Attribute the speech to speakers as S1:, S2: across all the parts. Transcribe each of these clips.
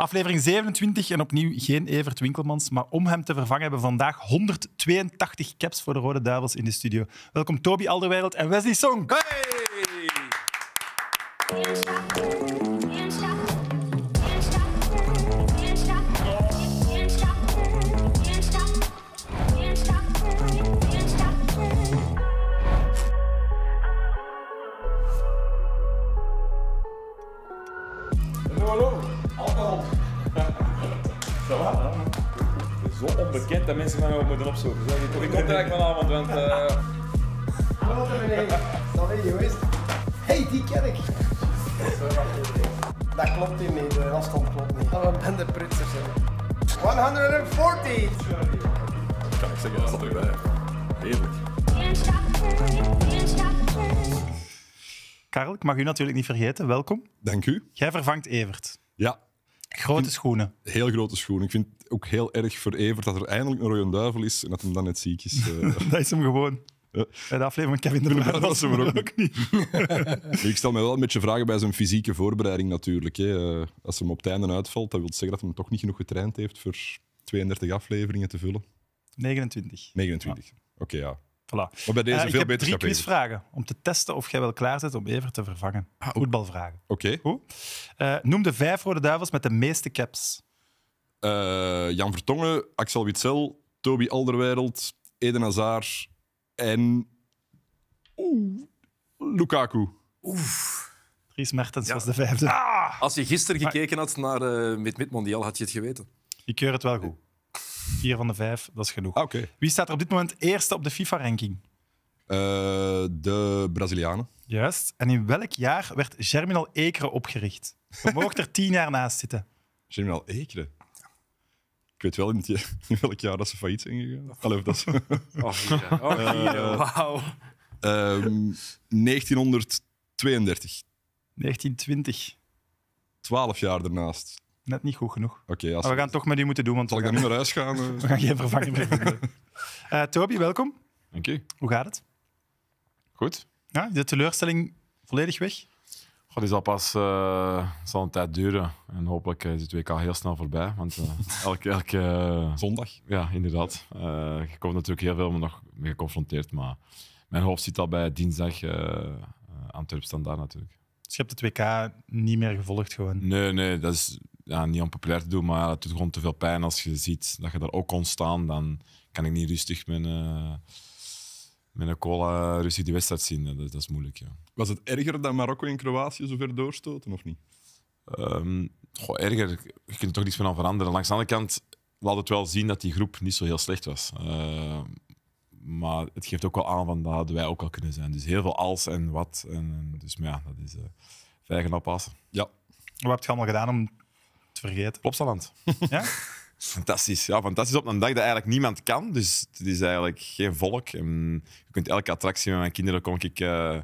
S1: Aflevering 27 en opnieuw geen Evert Winkelmans, maar om hem te vervangen hebben vandaag 182 caps voor de Rode Duivels in de studio. Welkom Toby Alderwereld en Wesley Song. Hey!
S2: bekend dat mensen mij moeten opzoeken. Zo, ik, kom er eigenlijk vanavond, want... Uh...
S3: Dat meneer, sorry is. Hey, die ken ik. Dat klopt hier niet, de afstand klopt niet. We oh, ben de prutsers. 140! Ik
S4: kan ik zeggen, dat is bij? Evert.
S1: Karel, ik mag u natuurlijk niet vergeten. Welkom. Dank u. Jij vervangt Evert.
S4: Ja, Grote schoenen. Heel grote schoenen. Ik vind het ook heel erg voor dat er eindelijk een rode duivel is en dat hem dan net ziek is. Eh.
S1: dat is hem gewoon. Bij de aflevering van Kevin de Laar was hem ook, niet.
S4: ik stel me wel een beetje vragen bij zijn fysieke voorbereiding natuurlijk. Hè. Eh, als hem op het einde uitvalt, dat wil zeggen dat hij hem toch niet genoeg getraind heeft voor 32 afleveringen te vullen.
S1: 29.
S4: 29, oké ja deze eh, veel ik heb drie quizvragen
S1: om te testen of jij wel klaar zit om even te vervangen. Ah, Voetbalvragen.
S4: Oké. Okay. Eh, noem de vijf Rode Duivels met de meeste caps. Eh, Jan Vertongen, Axel Witsel, Toby Alderwereld, Eden Hazard en... Oeh, Lukaku.
S5: Oef.
S1: Dries Mertens was de vijfde. Ah.
S5: Als je gisteren gekeken had naar uh, mid mid had je het geweten.
S1: Ik keur het wel goed. Vier van de vijf, dat is genoeg. Ah, Wie staat er op dit moment eerste op de FIFA-ranking? Eh, de Brazilianen. Juist. En in welk jaar werd Germinal Ekeren opgericht? Je mocht er tien jaar naast zitten.
S4: Germinal Ekeren? Ik weet wel in, welk jaar dat ze failliet zijn gegaan. Allee, dat ze... Oh, oh eh, wauw. 1932. 1920. 12 jaar daarnaast.
S1: Net niet goed genoeg.
S4: Oké, we gaan
S1: toch met u moeten doen. Want Zal ik dan nu naar huis gaan? Uh... We gaan geen vervanging meer eh,
S2: Toby, welkom. Dank je. Hoe gaat het? Goed. Ja, de teleurstelling volledig weg? Het Is zal pas eh, zal een tijd duren. En hopelijk is het WK heel snel voorbij. Want elke... elke Zondag? Ja, inderdaad. Ik kom natuurlijk heel veel nog mee geconfronteerd. Maar mijn hoofd zit al bij dinsdag Antwerp Standaard natuurlijk. Dus je hebt het WK niet meer gevolgd gewoon? Nee, nee. Dat is ja, niet om te doen, maar het doet gewoon te veel pijn als je ziet dat je daar ook kon staan. Dan kan ik niet rustig mijn, uh, mijn cola rustig die wedstrijd zien. Dat, is moeilijk, ja. Was het erger dat Marokko en Kroatië
S4: zover doorstoten,
S2: of niet? Um, erger. Je kunt er toch niets van aan veranderen. Langs de andere kant laat het wel zien dat die groep niet zo heel slecht was. Ehm, maar het geeft ook wel aan van dat hadden wij ook al kunnen zijn. Dus heel veel als en wat. En, dus maar ja, dat is uh, vijgen oppassen. Ja. Wat heb je allemaal gedaan om het vergeten. Plopsaland. ja? Fantastisch. Ja, fantastisch op een dag dat eigenlijk niemand kan. Dus het is eigenlijk geen volk. En je kunt elke attractie met mijn kinderen kon ik, eh,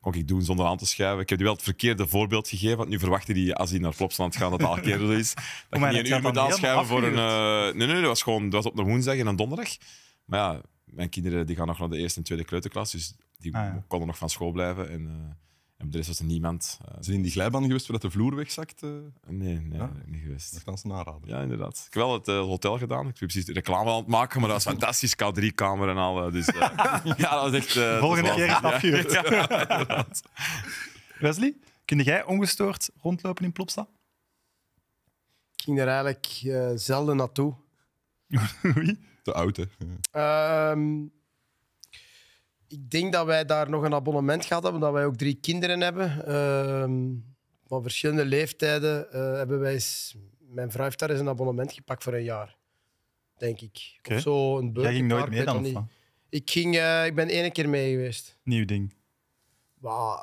S2: kon ik doen zonder aan te schuiven. Ik heb die wel het verkeerde voorbeeld gegeven. Want nu verwachten die, als die naar Plopsaland gaan, dat het al keer is. Dat je een uur moet aanschuiven voor een... Eh, nee, nee, dat was, gewoon, dat was op een woensdag en een donderdag. Maar ja, mijn kinderen die gaan nog naar de eerste en tweede kleuterklas. Dus die ah, konden nog van school blijven. En, eh, en de rest was niemand. Uh, Zijn in die glijbaan geweest voordat de vloer wegzakt? Eh? Nee, nee, niet geweest. kan ze aanrader. Ja, inderdaad. Ik heb wel het eh, hotel gedaan. Ik heb precies reclame aan het maken, maar dat was fantastisch. K3-kamer en al. Dus, ja, dat was echt... Volgende keer een afgehuurd.
S1: Wesley, kun jij ongestoord rondlopen in Plopsa? Ik ging
S3: er eigenlijk zelden naartoe. Te oud, hè? Ehm, ik denk dat wij daar nog een abonnement gehad hebben, omdat wij ook drie kinderen hebben. Ehm, van verschillende leeftijden uh, hebben wij Mijn vrouw heeft daar eens een abonnement gepakt voor een jaar. Denk ik. Okay. Of zo een Jij ging nooit meer. dan? Of Ik, ging, eh, ik ben één keer mee geweest. Nieuw ding. Wow.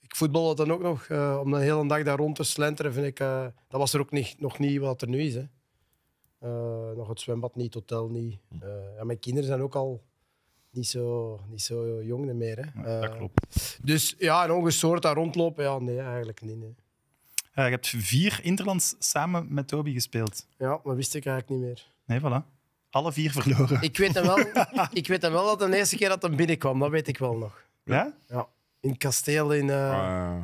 S3: Ik voetbalde dan ook nog. Eh, om de hele dag daar rond te slenteren, vind ik... dat was er ook niet, nog niet wat er nu is. Hè. nog het zwembad niet, het hotel niet. Hm. Ja, mijn kinderen zijn ook al niet zo, niet zo jong meer. Hè. dat eh, klopt. Dus ja, en ongestoord daar rondlopen, ja, nee, eigenlijk niet. Nee.
S1: je hebt vier Interlands samen met Toby gespeeld.
S3: Ja, maar wist ik eigenlijk niet meer. Nee, voilà alle vier verloren. Ik weet hem wel, ik weet hem wel dat de eerste keer dat hij binnenkwam, dat weet ik wel nog. Ja? Ja. In het kasteel in. Eh, ah.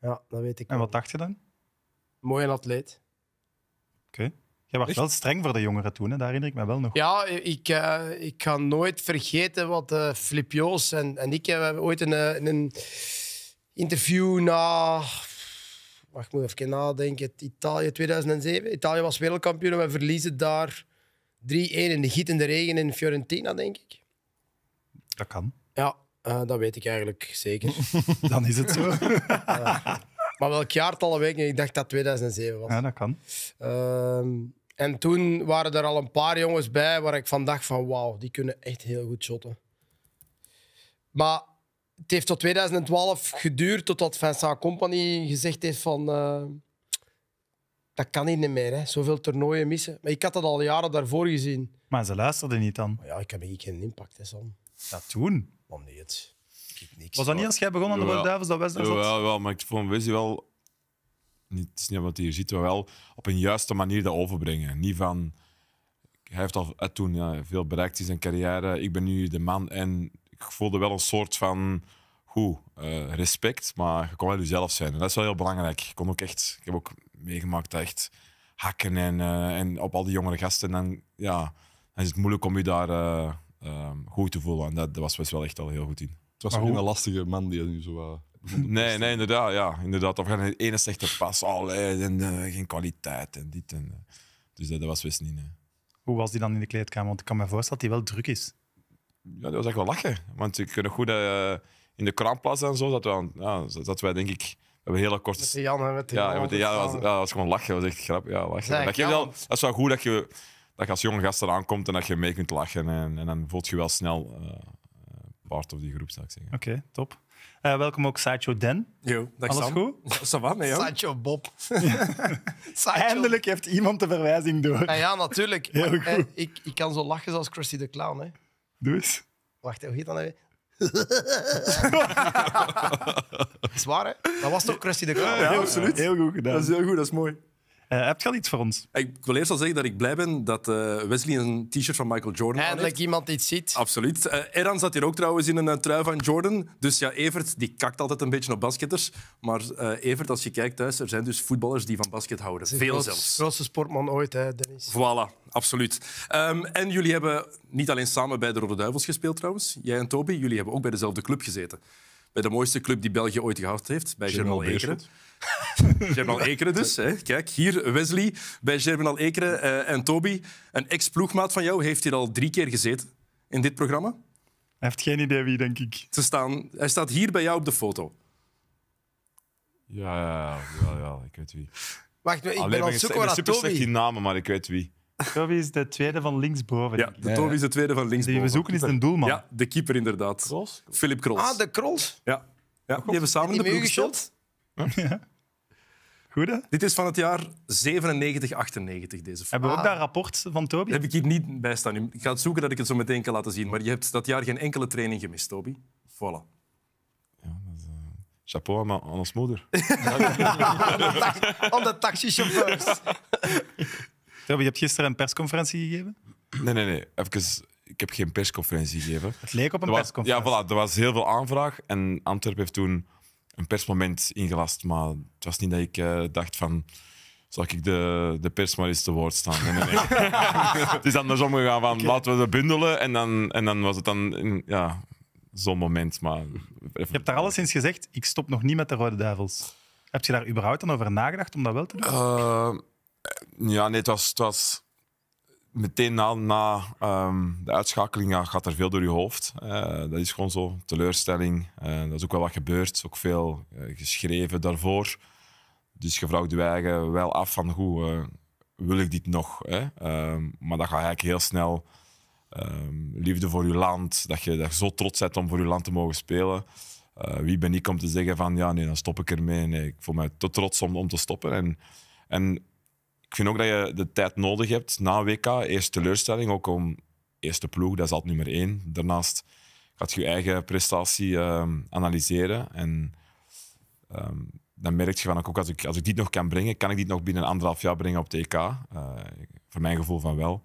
S3: Ja, dat weet ik. En wat dacht je dan? Mooi en atleet.
S1: Oké. Je was wel streng voor de jongeren toen, hè? daar herinner ik me wel nog.
S3: Ja, ik, eh, ik ga nooit vergeten wat uh, Flip Joos en, en ik eh, hebben ooit een, een interview na... Wacht, ik moet even nadenken. Italië 2007. Italië was wereldkampioen en we verliezen daar 3-1 in de gietende regen in Fiorentina, denk ik. Dat kan. Ja, dat weet ik eigenlijk zeker. Dan is het zo. Maar welk jaartal weet ik Ik dacht dat 2007 was. Ja, dat kan. Ehm, en toen waren er al een paar jongens bij waar ik van dacht van wauw, die kunnen echt heel goed shotten. Maar het heeft tot 2012 geduurd totdat Vincent Company gezegd heeft van... Eh, dat kan niet meer, hè. zoveel toernooien missen. Maar ik had dat al jaren daarvoor gezien. Maar ze luisterden niet dan? ja, ik heb hier geen impact, hè, Sam. Ja, toen? nee, niks. Was dat niet als jij begon aan de Rode Duivels, dat was dat? Ja,
S2: maar ik vond wij wel... Niet, het is niet wat je hier ziet, maar wel op een juiste manier dat overbrengen. Niet van, hij heeft al eh, toen ja, veel bereikt in zijn carrière, ik ben nu de man. En ik voelde wel een soort van, goed, eh, respect, maar je kon wel jezelf zijn. En dat is wel heel belangrijk. Ik, kon ook echt, ik heb ook meegemaakt dat echt hakken en, eh, en op al die jongere gasten. En dan, ja, dan is het moeilijk om je daar goed te voelen. En dat, dat was best wel echt al heel goed in. Het was ook een lastige man die nu zo Nee, nee, inderdaad. Ja, inderdaad. Of het ene zegt pas, al en, eh, geen kwaliteit en dit. En, eh. Dus dat, was wist niet.
S1: Hoe was die dan in de kleedkamer? Want ik kan me voorstellen dat hij wel druk is.
S2: Ja, dat was echt wel lachen. Want ze kunnen goed eh, in de plaatsen en zo, dat, we, dat wij denk ik we hebben hele korte. Met met ja, met ja, dat was gewoon lachen. Dat was echt grappig. Ja, lachen. dat, wel, dat is wel goed dat je, dat als jonge gast eraan komt en dat je mee kunt lachen. En, en dan voelt je wel snel uh, part of die groep, zou ik zeggen.
S1: Oké, top. Eh, welkom ook Sancho Den.
S3: Yo, dat Alles Sam. goed? Sam, met
S1: jou? Bob. Eindelijk heeft iemand de verwijzing door. Ja, ah, ja
S3: natuurlijk. Heel goed. Eh, ik, ik kan zo lachen zoals Krusty de Clown. Hè. Doe eens. Wacht, hoe heet dat nou? Zwaar, hè? Dat was toch Krusty de Clown? Ja, absoluut. Heel goed gedaan. Dat is heel goed, dat is mooi. Uh, heb je al iets voor ons?
S5: Ik wil eerst al zeggen dat ik blij ben dat eh, Wesley een t-shirt van Michael Jordan Eindelijk heeft.
S3: iemand iets ziet.
S5: Absoluut. Uh, Eran zat hier ook trouwens in een trui van Jordan. Dus ja, Evert die kakt altijd een beetje op basketters. Maar Evert, als je kijkt thuis, er zijn dus voetballers die van basket houden. Veel zelfs.
S3: Grootste sportman ooit, hè, Dennis.
S5: Voilà, absoluut. Ehm, en jullie hebben niet alleen samen bij de Rode Duivels gespeeld trouwens. Jij en Toby, jullie hebben ook bij dezelfde club gezeten. Bij de mooiste club die België ooit gehad heeft, bij General Beerschot. Germinal Ekeren dus. Hè. Kijk, hier Wesley bij Germinal Ekeren. Eh, en Toby, een ex-ploegmaat van jou, heeft hier al drie keer gezeten in dit programma. Hij heeft geen idee wie, denk ik. Ze staan, hij staat hier bij jou op de foto. Ja, ja, ja, ja ik weet wie.
S2: Wacht,
S1: ik Allee, ben al zoeken naar
S2: namen, maar ik weet wie.
S1: Toby is de tweede van linksboven. Ja, Toby is de
S2: tweede van linksboven. Die we zoeken is een doelman. Ja,
S5: de keeper inderdaad. Philip Krols. Ah, de Krols? Ja. ja. Die hebben samen de ploeg gespeeld. Goede? Dit is van het jaar 97-98, deze film. Hebben we ook ah. dat rapport van Toby? Dat heb ik hier niet bij staan. Ik ga het zoeken dat ik het zo meteen kan laten zien. Maar je hebt dat jaar geen enkele training gemist, Toby. Voilà. Ja, dat is, eh, Chapeau aan, ons moeder.
S3: Om de taxichauffeurs.
S2: Toby, je hebt gisteren een persconferentie gegeven? Nee, nee, nee. Even ik heb geen persconferentie gegeven. Het leek op een persconferentie. Ja, voilà, er was heel veel aanvraag. En Antwerp heeft toen een persmoment ingelast, maar het was niet dat ik eh, dacht van... Zal ik de, de pers maar eens te woord staan? Nee, nee, nee. het is andersom gegaan van laten we ze bundelen en dan, en dan was het dan ja, zo'n moment. Maar Je hebt daar alleszins gezegd, ik stop nog niet
S1: met de Rode Duivels. Heb je daar überhaupt dan over nagedacht om dat wel te doen?
S2: Eh, ja, nee, het was, het was meteen na, na ehm, de uitschakeling gaat er veel door je hoofd. Eh, dat is gewoon zo, teleurstelling. Eh, dat is ook wel wat gebeurd, ook veel eh, geschreven daarvoor. Dus je vraagt je eigen wel af van, hoe wil ik dit nog? Hè? Ehm, maar dat gaat eigenlijk heel snel. Ehm, liefde voor je land, dat je daar zo trots bent om voor je land te mogen spelen. wie ben ik om te zeggen van, ja nee, dan stop ik ermee. Nee, ik voel mij te trots om, om te stoppen. En, en ik vind ook dat je de tijd nodig hebt na WK. Eerst teleurstelling, ook om eerste ploeg, dat is altijd nummer één. Daarnaast gaat je je eigen prestatie ehm, analyseren. En ehm, dan merk je van ook als ik, als ik dit nog kan brengen, kan ik dit nog binnen anderhalf jaar brengen op EK? EK. Eh, voor mijn gevoel van wel.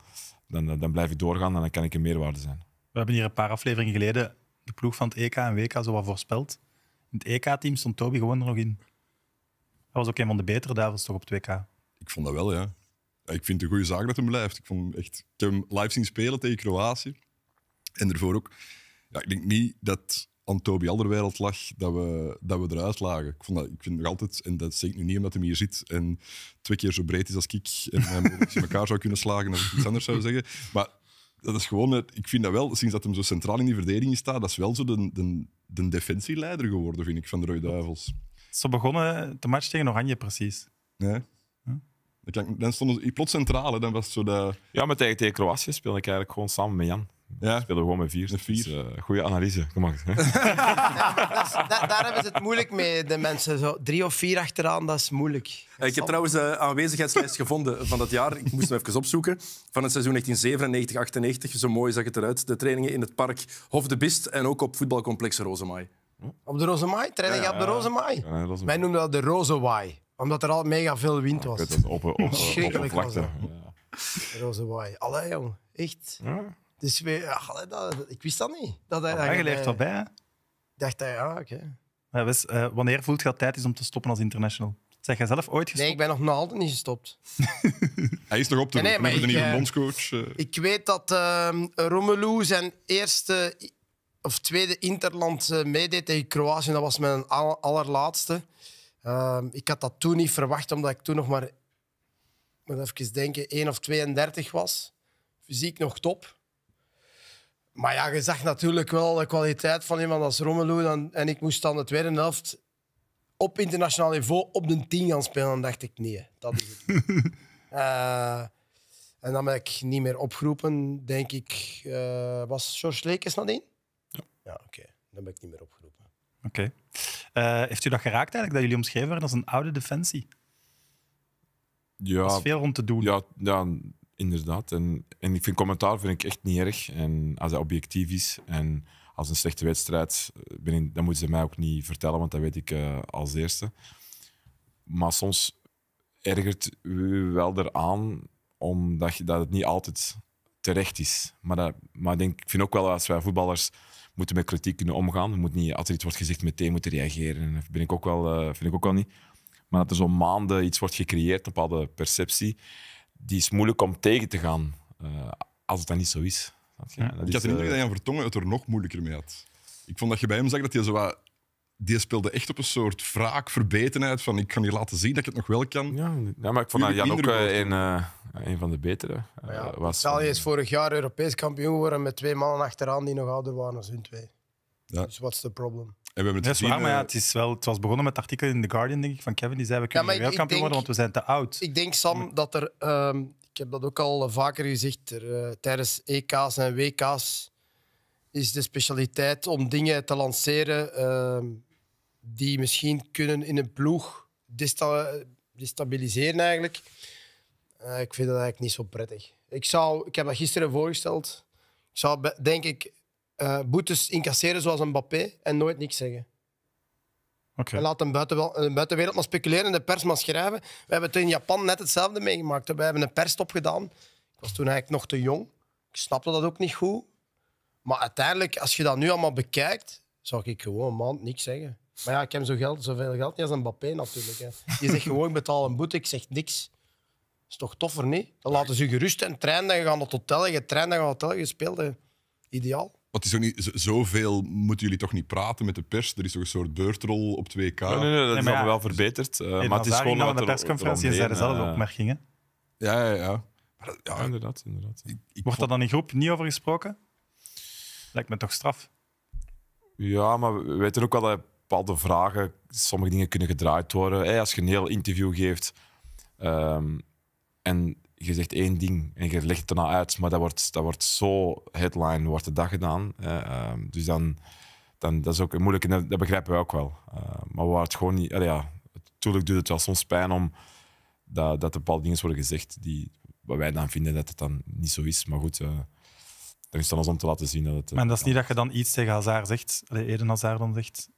S2: Dan, eh, dan blijf ik doorgaan en dan kan ik een meerwaarde zijn. We hebben
S1: hier een paar afleveringen geleden de ploeg van het EK en WK zo wat voorspeld. In het EK-team stond Toby gewoon nog in. Hij was ook een van de betere duivels toch op het WK.
S4: Ik vond dat wel, ja. Ik vind het een goede zaak dat hem blijft. Ik, vond echt, heb hem live zien spelen tegen Kroatië. En daarvoor ook. Ja, ik denk niet dat aan Toby Alderwereld lag dat we, dat we eruit lagen. Ik, vond dat, ik vind nog altijd, en dat zeg ik nu niet omdat hij hier zit en twee keer zo breed is als ik en hij in elkaar zou kunnen slagen of iets anders zou zeggen. Maar dat is gewoon, ik vind dat wel, sinds dat hem zo centraal in die verdediging staat, dat is wel zo de, de, de defensieleider geworden, vind ik, van de Rode Duivels. Ze begonnen de match tegen Oranje precies. nee
S2: dan, dan stond je plots centraal, hè. dan was zo de... Ja, maar tegen, tegen Kroatië speelde ik eigenlijk gewoon samen met Jan. Ja. We gewoon met vier. Met dus, vier. Eh, dus, goede analyse gemaakt. daar
S3: hebben ze het moeilijk mee, de mensen. Zo drie of vier achteraan, dat is moeilijk. Eh, ik heb trouwens de eh, aanwezigheidslijst gevonden van dat
S5: jaar. Ik moest hem even opzoeken. Van het seizoen 1997-98. Zo mooi zag het eruit. De trainingen in het park Hof de Bist en ook op voetbalcomplex Rozemaai.
S3: Op de Rozemaai? Training ja, op de Rozemaai? Wij noemen dat de Rozenwaai omdat er al mega veel wind was. Het open, Schrikkelijk was het. Roze Allee, jong. Echt. Ja. Dus we, ach, dat, ik wist dat niet. Dat hij, dat je leert wat bij, hè? dacht hij, ja, oké.
S1: Okay. Eh, wanneer voelt je dat tijd is om te stoppen als international?
S3: Zeg jij zelf ooit gestopt? Nee, ik ben nog altijd niet gestopt. hij
S4: is nog op de nee, nee, de nieuwe eh,
S3: bondscoach. Eh? Ik weet dat uh, Romelu zijn eerste of tweede Interland meedeed tegen Kroatië. Dat was mijn allerlaatste. Ehm, ik had dat toen niet verwacht, omdat ik toen nog maar, moet even denken, 1 of 32 was. Fysiek nog top. Maar ja, je zag natuurlijk wel de kwaliteit van iemand als Romelu. Dan, en ik moest dan de tweede helft op internationaal niveau op de 10 gaan spelen. Dan dacht ik, nee, dat is het. Eh, en dan ben ik niet meer opgeroepen, denk ik. Eh, was George Lekes nadien? Ja. Ja, oké. Dan ben ik niet meer opgeroepen.
S1: Oké. Eh, heeft u dat geraakt eigenlijk, dat jullie omschreven dat als een oude defensie?
S3: Ja. Dat is veel om te doen.
S2: Ja, ja inderdaad. En, en ik vind commentaar vind ik echt niet erg. En als hij objectief is en als een slechte wedstrijd, eh, ben dan moeten ze mij ook niet vertellen, want dat weet ik eh, als eerste. Maar soms ergert u wel eraan omdat je, dat het niet altijd terecht is. Maar, maar ik, vind ook wel als wij voetballers moeten met kritiek kunnen omgaan. Moet niet, als er iets wordt gezegd, meteen moeten reageren. Dat ben ik ook wel, eh, vind ik ook wel niet. Maar dat er zo'n maanden iets wordt gecreëerd, een bepaalde perceptie, die is moeilijk om tegen te gaan eh, als het dan niet zo is. Ja, ik had de indruk eh, dat Jan Vertongen
S4: het er nog moeilijker mee had. Ik vond dat je bij hem zag dat hij zo wat die speelde echt op een soort wraak, verbetenheid van ik kan je laten zien dat ik het nog wel kan. Ja,
S2: maar ik vond dat Jan ook uh, een, van de betere uh, ja,
S3: was. Italië is vorig jaar Europees kampioen geworden met twee mannen achteraan die nog ouder waren dan hun twee. Ja. Dus wat the problem?
S2: En we het, probleem? maar het, is wel, het was begonnen
S1: met het artikel in The Guardian denk ik, van Kevin, die zei we kunnen niet wereldkampioen worden, want we zijn te oud.
S3: Ik denk, Sam, dat er... Ehm, ik heb dat ook al vaker gezegd, er, tijdens EK's en WK's is de specialiteit om dingen te lanceren ehm, die misschien kunnen in een ploeg destabiliseren eigenlijk. Eh, ik vind dat eigenlijk niet zo prettig. Ik, zou, ik heb dat gisteren voorgesteld. Ik zou, denk ik, eh, boetes incasseren zoals een Mbappé en nooit niks zeggen. Okay. En laat een, eh, buitenwereld maar speculeren en de pers maar schrijven. We hebben het in Japan net hetzelfde meegemaakt. We hebben een persstop gedaan. Ik was toen eigenlijk nog te jong. Ik snapte dat ook niet goed. Maar uiteindelijk, als je dat nu allemaal bekijkt, zou ik gewoon een maand niks zeggen. Maar ja, ik heb zo geld, zoveel geld niet als een Mbappé natuurlijk. Hè. Je zegt gewoon betaal een boete, ik zeg niks. Is toch toffer, niet? Dan laten ze je gerust en trein, dan gaan naar het hotel, je trein, dan gaan naar het hotel, je speelt. Ideaal.
S4: Want is ook niet, zoveel moeten jullie toch niet praten met de pers? Er is toch een soort beurtrol op 2K? Nee, nee, nee dat is wel verbeterd. Uh, maar het is gewoon wat de persconferentie zijn er zelf eh, opmerkingen. Ja,
S1: ja, ja. ja inderdaad. inderdaad ik Wordt daar dan in groep niet over gesproken? Lijkt me toch straf.
S2: Ja, maar we weten ook wel dat bepaalde vragen, sommige dingen kunnen gedraaid worden. Hey, als je een heel interview geeft ehm, en je zegt één ding en je legt het daarna uit, maar dat wordt, dat wordt zo headline, wordt de dag gedaan. Ehm, dus dan, dan dat is ook moeilijk en dat, begrijpen we ook wel. Uh, maar waar het gewoon niet, ja, natuurlijk doet het wel soms pijn om dat, dat er bepaalde dingen worden gezegd die wat wij dan vinden dat het dan niet zo is. Maar goed. Uh, dan is het dan om te laten zien dat het. Eh, maar dat
S1: is niet dat je dan iets tegen Hazard zegt, Eden Hazard dan zegt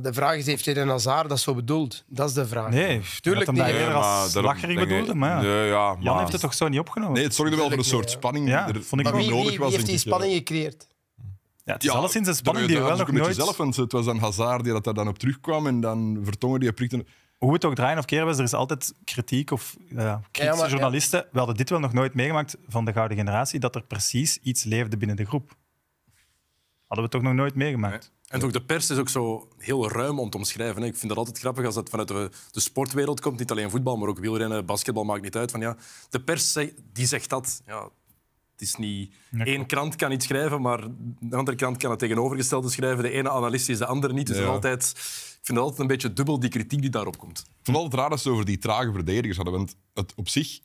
S3: de vraag is, heeft Eden Hazard dat zo bedoeld? Dat is de vraag. Nee, natuurlijk niet. Nee, maar als
S4: bedoelde, maar, ja, maar Jan heeft het toch zo niet opgenomen? Nee, het zorgde wel voor een soort spanning die vond ik nodig wie, heeft die spanning
S3: gecreëerd?
S1: Ja, het is alleszins een spanning die we wel nog nooit... Zelf,
S4: want het was dan Hazard die dat daar dan op terugkwam en dan Vertongen die prikten. Hoe het ook draaien of keren was, er is altijd kritiek of eh,
S1: kritische
S3: ja, maar,
S4: journalisten. We hadden
S1: dit wel nog nooit meegemaakt van de gouden generatie, dat er precies iets leefde binnen de groep. Hadden we toch nog nooit meegemaakt.
S5: En ook de pers is ook zo heel ruim om te omschrijven. Ik vind dat altijd grappig als dat vanuit de, sportwereld komt. Niet alleen voetbal, maar ook wielrennen, basketbal, maakt niet uit. Van, ja, de pers die zegt dat. Ja, het is niet... één Eén krant kan iets schrijven, maar de andere krant kan het tegenovergestelde schrijven. De ene analist is de andere niet. Dus altijd, ik vind dat altijd een beetje dubbel, die kritiek die daarop komt. Ik het altijd raar dat ze over die trage verdedigers hadden. Want het op zich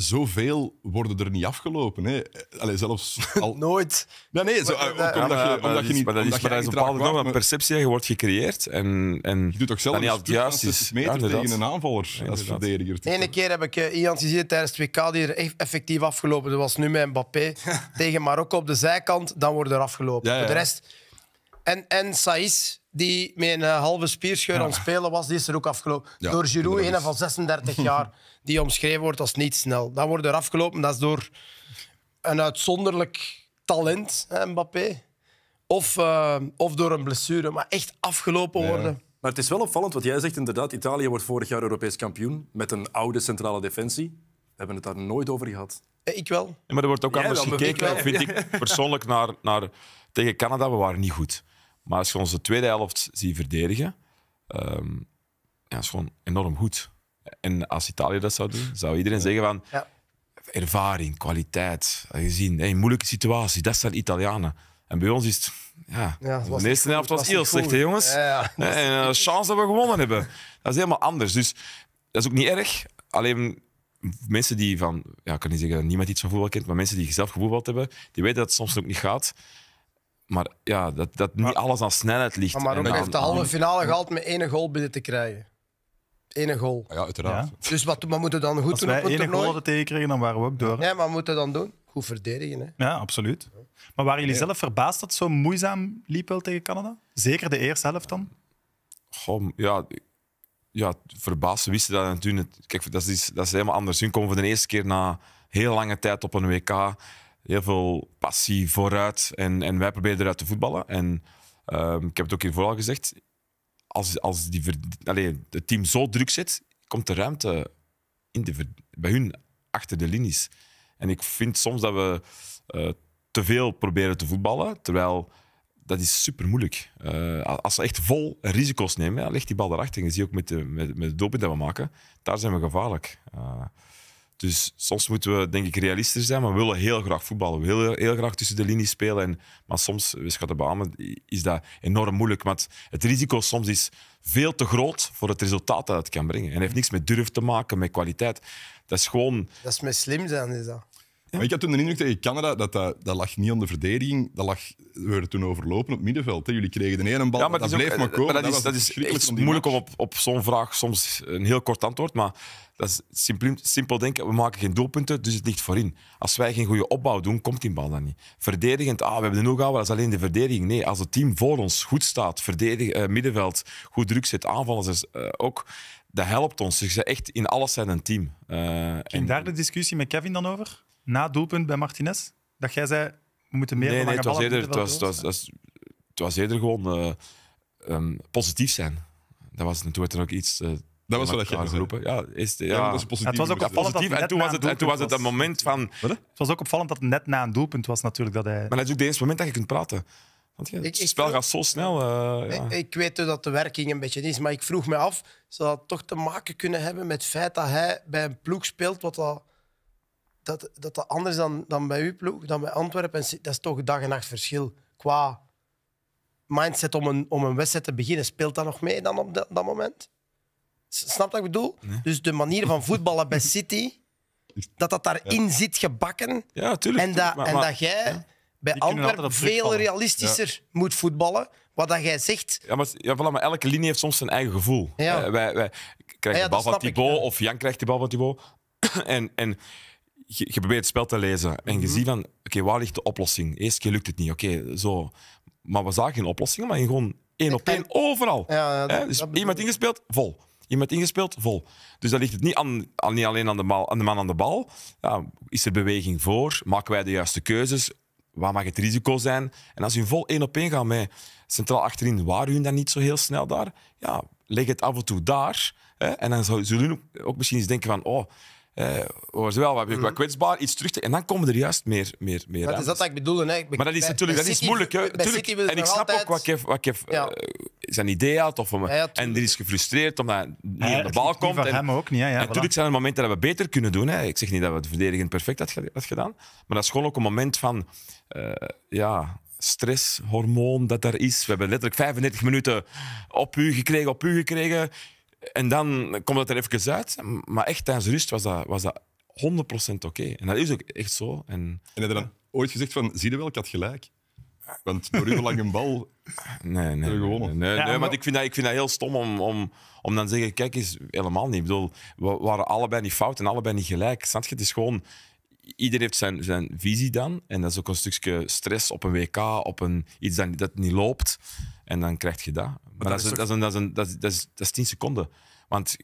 S4: zoveel worden er niet afgelopen. Hè. Allee, zelfs Nooit. Nee, nee, zo, eh, eh, eh, omdat, ja, maar, je, omdat je niet... Maar dat is, een bepaalde
S2: perceptie je wordt gecreëerd. En, en je doet toch zelf niet juist is. meter tegen een aanvaller ja, als verdediger.
S3: Ene keer heb ik uh, Ian Cizé tijdens het WK die er effectief afgelopen. Dat was nu met Mbappé tegen Marokko op de zijkant. Dan wordt er afgelopen. de rest... En, en Saïs, die met een eh, halve spierscheur ja. aan het spelen was, die is er ook afgelopen. door Giroud, een van 36 jaar, die omschreven wordt als niet snel. Dat wordt er afgelopen, dat is door een uitzonderlijk talent, hè, Mbappé. Of, eh, of door een blessure, maar echt afgelopen worden.
S5: Maar het is wel opvallend wat jij zegt. Inderdaad, Italië wordt vorig jaar Europees kampioen met een oude centrale defensie. We hebben het daar nooit over gehad.
S3: Eh, ik wel. maar er wordt ook anders gekeken, vind ik
S5: persoonlijk, naar,
S2: naar, tegen Canada. We waren niet goed. Maar als je onze tweede helft ziet verdedigen, um, ja, dat is gewoon enorm goed. En als Italië dat zou doen, zou iedereen zeggen van ja. ervaring, kwaliteit, gezien, hey, moeilijke situatie, dat zijn Italianen. En bij ons is het, ja, de eerste helft was, heel slecht, jongens. En een eh, chance dat we gewonnen hebben. Dat is helemaal anders. Dus dat is ook niet erg. Alleen mensen die van, ja, ik kan niet zeggen dat niemand iets van voetbal kent, maar mensen die zelf gevoetbald hebben, die weten dat het soms ook niet gaat. Maar ja, dat, dat niet alles aan snelheid ligt. Maar, maar heeft de halve finale gehaald
S3: met één goal binnen te krijgen. Ene goal. Ja,
S2: uiteraard.
S3: Dus wat, moeten we dan goed Als doen? Als wij één goal hadden
S1: tegenkregen, dan waren we ook door.
S3: Nee, maar wat moeten we dan doen? Goed verdedigen. Hè?
S1: Ja, absoluut. Maar waren jullie zelf verbaasd dat het zo moeizaam liep wel tegen Canada?
S2: Zeker de eerste helft dan? Goh, ja, ja, verbaasd. we wisten dat natuurlijk. Kijk, dat is, dat is helemaal anders. Hun komen voor de eerste keer na heel lange tijd op een WK heel veel passie vooruit. En, en wij proberen eruit te voetballen. En ehm, ik heb het ook hiervoor vooral gezegd. Als, als die het team zo druk zit, komt de ruimte in de, bij hun achter de linies. En ik vind soms dat we eh, te veel proberen te voetballen, terwijl dat is super moeilijk. Eh, als ze echt vol risico's nemen, ja, leg die bal erachter. En je ook met de, met, met de doelpunt dat we maken, daar zijn we gevaarlijk. Eh, dus soms moeten we, denk ik, realistisch zijn, maar we willen heel graag voetballen. We willen heel, graag tussen de linies spelen. En, maar soms, we schatten is dat enorm moeilijk. Maar het risico soms is veel te groot voor het resultaat dat het kan brengen. En heeft niks met durf te maken, met kwaliteit. Dat is gewoon...
S3: Dat is met slim zijn, is dat.
S2: Maar ik had toen de indruk tegen Canada dat, dat lag niet aan de verdediging. Dat
S4: lag, we werden toen overlopen op het middenveld. Hè. Jullie kregen de ene bal, maar dat bleef maar komen. Maar dat, is, dat is moeilijk om
S2: op, op zo'n vraag soms een heel kort antwoord. Maar dat is simpel, simpel denken. We maken geen doelpunten, dus het ligt voorin. Als wij geen goede opbouw doen, komt die bal dan niet. Verdedigend, ah, we hebben de maar dat is alleen de verdediging. Nee, als het team voor ons goed staat, verdedig, eh, middenveld, goed druk zit, aanvallen eh, ook dat helpt ons. Dus zijn echt in alles zijn een team. Uh, en... daar
S1: de discussie met Kevin dan over? na doelpunt bij Martinez? Dat jij zei, we moeten meer nee, nee, het was eerder,
S2: was, eerder gewoon eh, ehm, positief zijn. Dat was natuurlijk ook iets... Eh, dat was wel dat je geroepen. Ja, ja. dat is positief. was ook positief. en, toen was het, en toen was het een moment
S1: van... Wat? Het was ook opvallend dat het net na een doelpunt was natuurlijk dat hij... Maar dat is
S2: ook het eerste moment dat je kunt praten.
S3: Want het spel gaat zo
S2: snel. Eh, ja.
S3: ik, weet dat de werking een beetje is, maar ik vroeg me af, zou dat toch te maken kunnen hebben met het feit dat hij bij een ploeg speelt wat dat dat, dat anders dan, dan bij uw ploeg, dan bij Antwerpen. Dat is toch dag en nacht verschil qua mindset om een, om een wedstrijd te beginnen. Speelt dat nog mee dan op dat, moment? Snap dat ik bedoel? Dus de manier van voetballen bij City, dat dat daarin ja. zit gebakken. Ja, tuurlijk. En dat, en dat jij bij Antwerpen veel realistischer moet voetballen. Wat dat jij zegt.
S2: Ja, maar, ja, voilà, maar elke linie heeft soms zijn eigen gevoel. Ja. krijg eh, wij, wij ah krijgen de bal van Thibaut, of Jan krijgt de bal van Thibaut. en, en je, je, probeert het spel te lezen en je mhm. ziet van, oké, waar ligt de oplossing? Eerst keer lukt het niet, oké, zo. Maar we zagen geen oplossing maar gewoon één op één, overal. Ja, dus iemand ingespeeld, vol. Iemand ingespeeld, vol. Dus dan ligt het niet, aan, niet alleen aan de, bal, aan de, man aan de bal. Ja, is er beweging voor? Maken wij de juiste keuzes? Waar mag het risico zijn? En als je vol één op één gaat met centraal achterin, waar hun dan niet zo heel snel daar? Ja, leg het af en toe daar. Hè? En dan zullen ze ook misschien eens denken van, oh, was eh, oh, wel wat, wat mhm. kwetsbaar, iets terug te... En dan komen er juist meer, meer, meer Dat is dat, ik
S3: bedoel? maar dat is natuurlijk dat is moeilijk. en ik snap
S2: ook wat Kev, wat Kev eh, zijn idee had. Of en er is gefrustreerd omdat hij niet de bal komt. en, hem ook niet. en natuurlijk zijn er momenten dat we beter kunnen doen. Hè. Ik zeg niet dat we het verdedigend perfect hadden gedaan. Maar dat is gewoon ook een moment van... Uh, ja, stresshormoon dat daar is. We hebben letterlijk 35 minuten op u gekregen, op u gekregen. En dan komt dat er even uit. Maar echt tijdens rust was dat, was dat 100% oké. En dat is ook echt zo. En, en heb je dan ooit gezegd van, zie je wel, ik had gelijk? Want door lang een bal nee, nee, gewoon. Nee, nee, maar ik vind, dat, ik vind dat heel stom om, om, om dan te zeggen, kijk eens, helemaal niet. Ik bedoel, we waren allebei niet fout en allebei niet gelijk. Snap je? Het is gewoon... Iedereen heeft zijn, zijn visie dan. En dat is ook een stukje stress op een WK, op een, iets dat, dat niet loopt. En dan krijg je dat. Maar dat, is, tien seconden. Want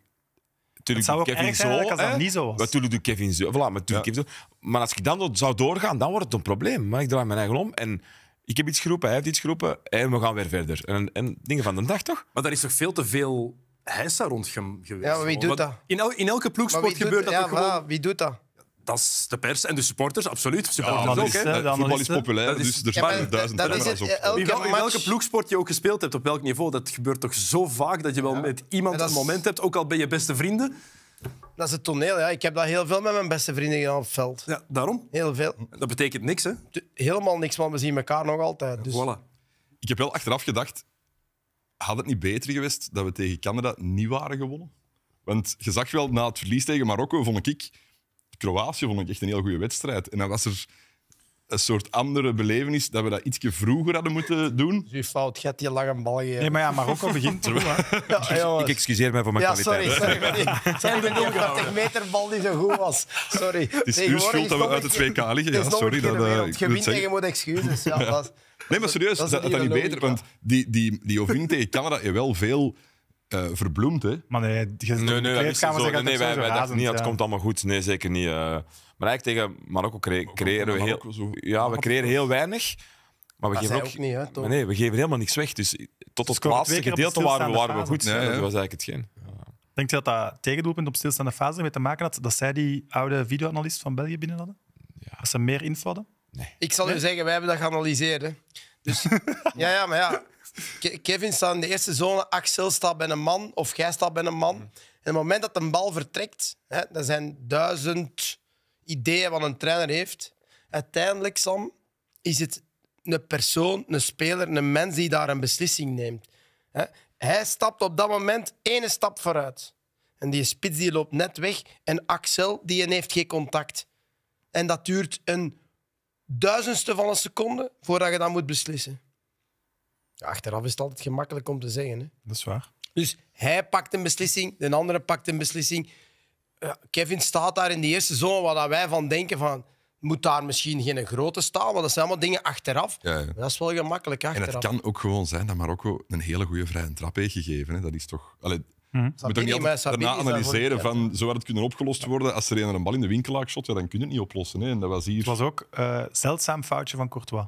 S2: natuurlijk Kevin zo, als dat niet zo doe Kevin zo. Voilà, maar, ja. Kevin zo. maar als ik dan zou doorgaan, dan wordt het een probleem. Maar ik draai mijn eigen om en ik heb iets geroepen, hij heeft iets geroepen en we gaan weer verder. En, en dingen van de dag toch?
S5: Maar daar is toch veel te veel heisa rond geweest? Ja, maar wie doet dat?
S3: In, in elke ploegsport gebeurt dat ja, toch wie doet dat?
S5: Dat is de pers en de supporters, absoluut. Supporters ook, hè. Voetbal is populair, dus er zijn duizend camera's op. Elke welke, welke ploegsport je ook gespeeld hebt, op welk niveau, dat gebeurt toch zo vaak dat je wel met iemand een moment hebt, ook al ben je beste vrienden.
S3: Dat is het toneel, ja. Ik heb dat heel veel met mijn beste vrienden gedaan op het veld. Ja, daarom? Heel veel. Dat betekent niks, hè? Helemaal niks, want we zien elkaar nog altijd. Dus. Voilà.
S4: Ik heb wel achteraf gedacht, had het niet beter geweest dat we tegen Canada niet waren gewonnen? Want je zag wel, na het verlies tegen Marokko, vond ik Kroatië vond ik echt een heel goede wedstrijd. En dan was er een soort andere belevenis dat we dat ietsje
S3: vroeger hadden moeten doen. Je fout, gaat die lange bal Nee, maar ja, Marokko ook al ja,
S2: ik excuseer mij voor mijn ja, kwaliteit. Sorry, sorry.
S3: Ik zei de 80 meter bal die zo goed was. Sorry. Het is uw schuld dat we uit het WK liggen. Ja, sorry. Dat, eh, je wint tegen moet excuses. Ja, dat,
S4: nee, maar serieus, dat, dat, niet beter. Want die, die, die overwinning tegen Canada heeft wel veel uh, verbloemd, hè? Maar nee, je nee, nee, dat Nee, wij, wij dachten niet, dat het komt
S2: allemaal goed. Nee, zeker niet. Uh, maar eigenlijk tegen Marokko cre creëren we heel... Ja, we creëren heel weinig. Maar we dat geven ook, niet, hè, Nee, we geven helemaal niks weg. Dus tot het laatste gedeelte waren we, waren we goed. Nee, dus dat was eigenlijk hetgeen.
S1: Denk je dat dat tegendoelpunt op stilstaande fase mee te maken had dat zij die oude videoanalist van België binnen hadden? Ja. Als ze meer info hadden?
S3: Nee. Ik zal u zeggen, wij hebben dat geanalyseerd. Hè. Dus, ja, ja, maar ja. Kevin staat in de eerste zone, Axel staat bij een man of jij staat bij een man. En op het moment dat een bal vertrekt, hè, dat zijn duizend ideeën wat een trainer heeft. Uiteindelijk, Sam, is het een persoon, een speler, een mens die daar een beslissing neemt. Hij stapt op dat moment één stap vooruit. En die spits die loopt net weg. En Axel die heeft geen contact. En dat duurt een duizendste van een seconde voordat je dat moet beslissen achteraf is het altijd gemakkelijk om te zeggen. Hè? Dat is waar. Dus hij pakt een beslissing, de andere pakt een beslissing. Kevin staat daar in de eerste zone waar wij van denken van... Moet daar misschien geen grote staan, want dat zijn allemaal dingen achteraf. Ja, ja. Dat is wel gemakkelijk achteraf. En het kan
S4: ook gewoon zijn dat Marokko een hele goede vrije trap heeft gegeven. Hè? Dat is toch... Allee,
S3: Hm. Sabine, daarna analyseren van
S4: zo had het kunnen opgelost worden als er een, een bal in de winkelaak shot, ja, dan kun je het niet oplossen. Hè. En dat was hier... Het was ook een eh, zeldzaam foutje van Courtois.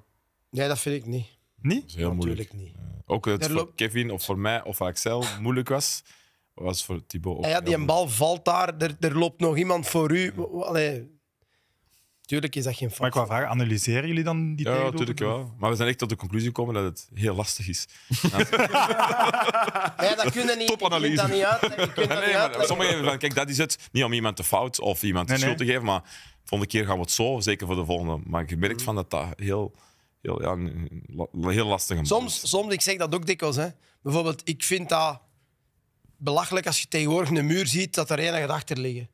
S4: Nee,
S3: dat vind ik niet.
S2: Niet? Natuurlijk niet. Eh, ook het voor Kevin of voor mij of Axel moeilijk was, was voor Thibaut ook.
S3: Ah ja, die een bal valt daar, er, er loopt nog iemand voor u. Tuurlijk is dat geen fout. Maar ik wou vragen,
S2: analyseren jullie dan die Ja, natuurlijk wel. Maar we zijn echt tot de conclusie gekomen dat het heel lastig is. ja,
S3: dat kunnen niet, Topanalyse. Je kunt dat niet uit. nee, Sommigen van,
S2: kijk, dat is het. Niet om iemand te fout of iemand nee, de schuld te geven, maar de volgende keer gaan we het zo, zeker voor de volgende. Maar je merkt mm. van dat dat heel heel, ja, heel lastig.
S3: Soms, soms, ik zeg dat ook dikwijls. Hè. Bijvoorbeeld, ik vind dat belachelijk als je tegenwoordig een muur ziet dat er één gaat achter liggen.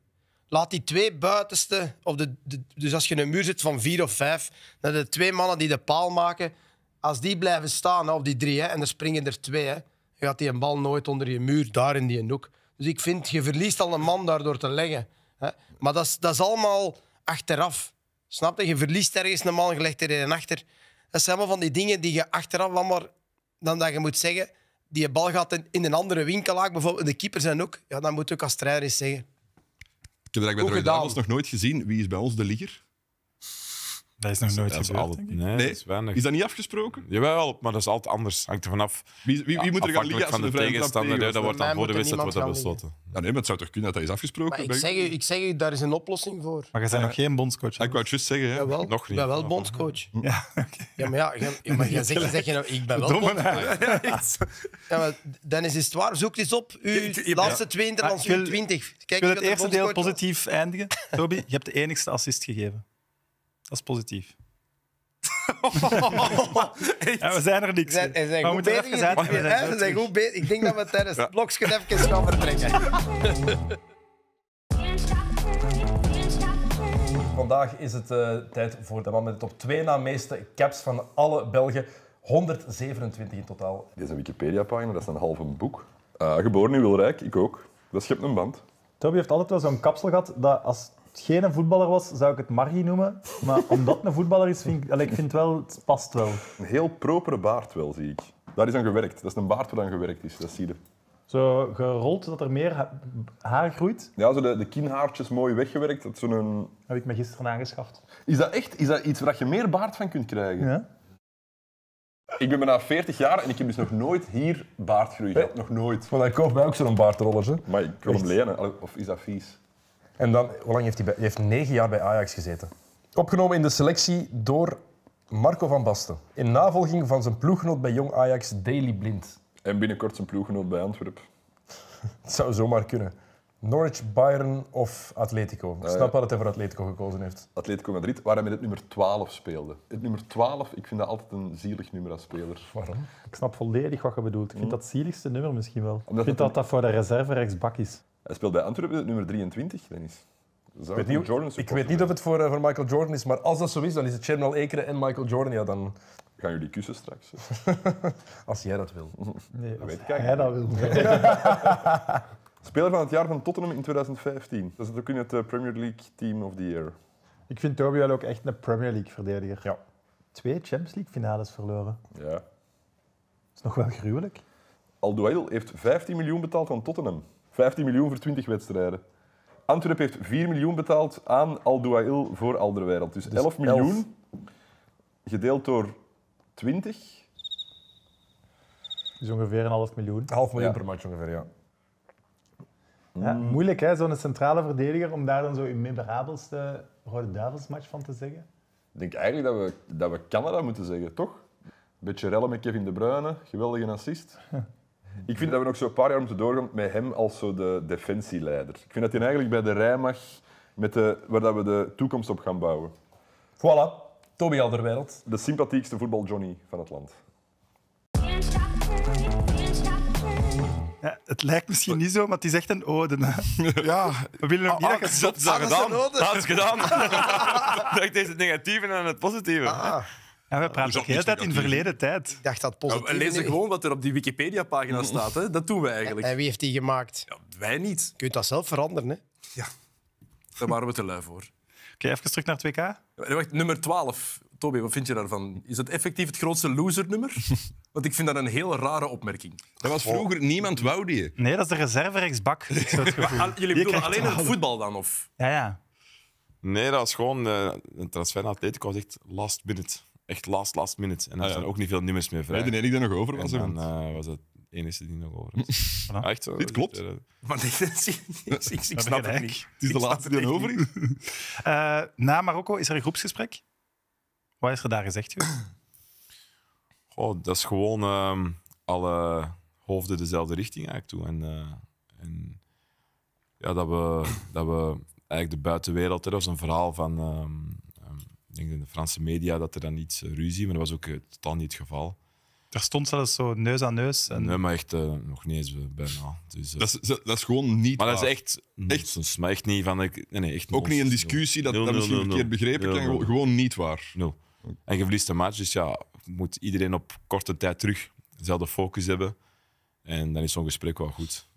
S3: Laat die twee buitenste, of de, dus als je een muur zit van vier of vijf, dat de twee mannen die de paal maken, als die blijven staan, of die drie, hè, en er springen er twee, hè, je gaat die een bal nooit onder je muur, daar in die hoek. Dus ik vind, je verliest al een man daardoor te leggen. Hè. Maar dat is, dat is allemaal achteraf. Snap je? Je verliest ergens een man, je legt er een achter. Dat zijn allemaal van die dingen die je achteraf dan maar... Dan dat je moet zeggen, die bal gaat in, een andere winkel Bijvoorbeeld de keeper zijn ook. Ja, dan moet ook als trainer eens zeggen.
S4: Ik heb bij de nog nooit gezien.
S2: Wie is bij ons de ligger? Dat is nog nooit nee, is, dat niet afgesproken? Jawel, maar dat is altijd anders. Hangt er vanaf. Wie, moet er gaan liggen van de, tegenstander? dat wordt dan voor
S3: de wedstrijd besloten.
S2: Ja, nee, maar het zou toch kunnen dat dat is afgesproken?
S4: Maar ik, zeg u,
S3: ik zeg u, daar is een oplossing voor. Maar je zijn nog
S4: geen bondscoach. Ah, ik wou het juist zeggen, ja. nog niet. Ik ben wel bondscoach. Ja,
S3: ja maar ja, ja maar ja zegt, zeg je nou, ik ben wel bondscoach. maar Dennis, is het waar? Zoek eens op. Uw laatste twee ah, interlands, 20. Kijk, ik het eerste deel positief
S1: eindigen. Toby, je hebt de enigste assist gegeven. Dat positief.
S3: we zijn er niks. Zijn, zijn we moeten even zijn, goed bezig. Ik denk dat we tijdens het blokje gaan vertrekken.
S5: Vandaag is het eh, tijd voor de man met de top 2 na meeste caps van alle Belgen. 127 in totaal.
S4: Dit is een Wikipedia-pagina, dat is een halve boek. Uh, geboren in Wilrijk, ik ook. Dat schept een band. Toby heeft
S1: altijd wel zo'n kapsel gehad dat als geen voetballer was, zou ik het Margie noemen. Maar omdat het een voetballer is, vind ik, ik vind wel, het past wel.
S4: Een heel propere baard wel, zie ik. Daar is aan gewerkt. Dat is een baard waar aan gewerkt is. Dat zie je. Zo gerold, dat er meer haar groeit. Ja, zo de, de kinhaartjes mooi weggewerkt. Dat zo'n... Heb ik me gisteren aangeschaft. Is dat echt? Is dat iets waar je meer baard van kunt krijgen? Ja. Ik ben bijna 40 jaar en ik heb dus nog nooit hier baardgroei gehad.
S5: Eh. Nog nooit. Want ik koop mij ook zo'n baardroller. Maar ik kan hem lenen. Of is dat vies? En dan, hoe lang heeft hij heeft negen jaar bij Ajax gezeten. Opgenomen in de selectie door Marco van Basten. In navolging van zijn ploeggenoot bij Jong Ajax, Daily Blind. En binnenkort zijn ploeggenoot bij Antwerpen. Het zou zomaar kunnen. Norwich, Bayern of Atletico? Ik eh, snap wel dat hij voor Atletico
S4: gekozen heeft. Atletico Madrid, waar hij met het nummer 12 speelde. Het nummer 12, ik vind dat altijd een zielig nummer als speler. Waarom?
S1: Ik snap volledig wat je bedoelt. Ik vind hm? dat het zieligste nummer misschien wel. ik vind dat dat, dat
S4: voor de reserve rechtsbak is. Hij speelt bij Antwerpen, nummer 23. Dennis. Zou Jordan ik weet niet of
S5: het voor, eh, voor Michael Jordan is, maar als dat zo is, dan is het Chernal Ekeren en Michael Jordan. Ja, dan... Gaan jullie kussen straks? als jij dat wil.
S4: Nee, dat weet ik hij dat wil. Speler van het jaar van Tottenham in 2015. Dat zit ook in het eh, Premier League Team of the Year.
S1: Ik vind Toby wel ook echt een Premier League-verdediger. Ja. Twee Champions League-finales verloren. Ja. Dat is nog wel gruwelijk.
S4: Alduel heeft 15 miljoen betaald aan Tottenham. 15 miljoen voor 20 wedstrijden. Antwerp heeft 4 miljoen betaald aan Al-Douail voor Alderwereld. Dus, dus 11 miljoen gedeeld door 20.
S1: Dus ongeveer een half miljoen. Half miljoen per
S4: match ongeveer, ja.
S1: Mm. moeilijk hè, zo'n centrale verdediger, om daar dan zo je memorabelste match van te zeggen.
S4: Ik denk eigenlijk dat we, dat we Canada moeten zeggen, toch? Beetje rellen met Kevin De Bruyne, geweldige assist. Ik vind dat we nog zo'n paar jaar moeten doorgaan met hem als zo de defensieleider. Ik vind dat hij eigenlijk bij de rij mag met waar dat we de toekomst op gaan bouwen. Voilà, Toby Alderwereld. De sympathiekste voetbaljohnny van het land.
S1: het lijkt misschien niet zo, maar het is echt een ode. Ja. We willen hem niet ah, dat, dat, dat, gedaan. Dat
S2: is gedaan.
S5: is het negatieve en het positieve. Ah.
S3: Ja, we praten ook heel tijd in verleden tijd. Ik dacht dat nou, positief... lees gewoon
S5: wat er op die Wikipedia-pagina staat. Hè.
S3: Dat doen we eigenlijk. En wie heeft die gemaakt? Ja, wij niet. Je kunt dat zelf veranderen. Hè? Ja,
S5: daar waren we te lui voor. Oké, even terug naar het WK. Wacht, nummer 12. Toby, wat vind je daarvan? Is dat effectief het grootste loser-nummer? Want ik vind dat een heel rare opmerking. Dat was vroeger, niemand wou die. Nee, dat is de reserve-rechtsbak. Jullie bedoelen alleen het voetbal dan? Of?
S1: Ja, ja.
S2: Nee, dat is gewoon eh, een transfer Atletico. was echt last minute echt last, last minute. En daar ah, zijn ook niet veel nummers meer vrij. Nee, de enige die nog over was. En dan was het enige die nog over was. Echt zo. Dit klopt. Uh, maar dit, ik, ik, ik snap het niet. Het is de laatste die nog over is.
S1: Eh, na Marokko is er een groepsgesprek. Wat is er daar gezegd?
S2: Goh, dat is gewoon ehm, alle hoofden dezelfde richting eigenlijk toe. En, eh, en ja, dat we, dat we eigenlijk de buitenwereld, er was een verhaal van... Ehm, ik denk in de Franse media dat er dan iets eh, ruzie, maar dat was ook eh, totaal niet het geval.
S4: Er stond zelfs
S2: zo neus aan neus. En... Nee, maar echt eh, nog niet eens bijna. Dus, dat, is, dat is gewoon niet. Maar dat is echt. Echt, maar echt niet van. nee, echt ook niet een discussie dat, no, dat misschien een no, verkeerd begrepen kan. Gewoon niet waar. En je verliest de match, dus ja, moet iedereen op korte tijd terug dezelfde focus hebben. En dan is zo'n gesprek wel goed.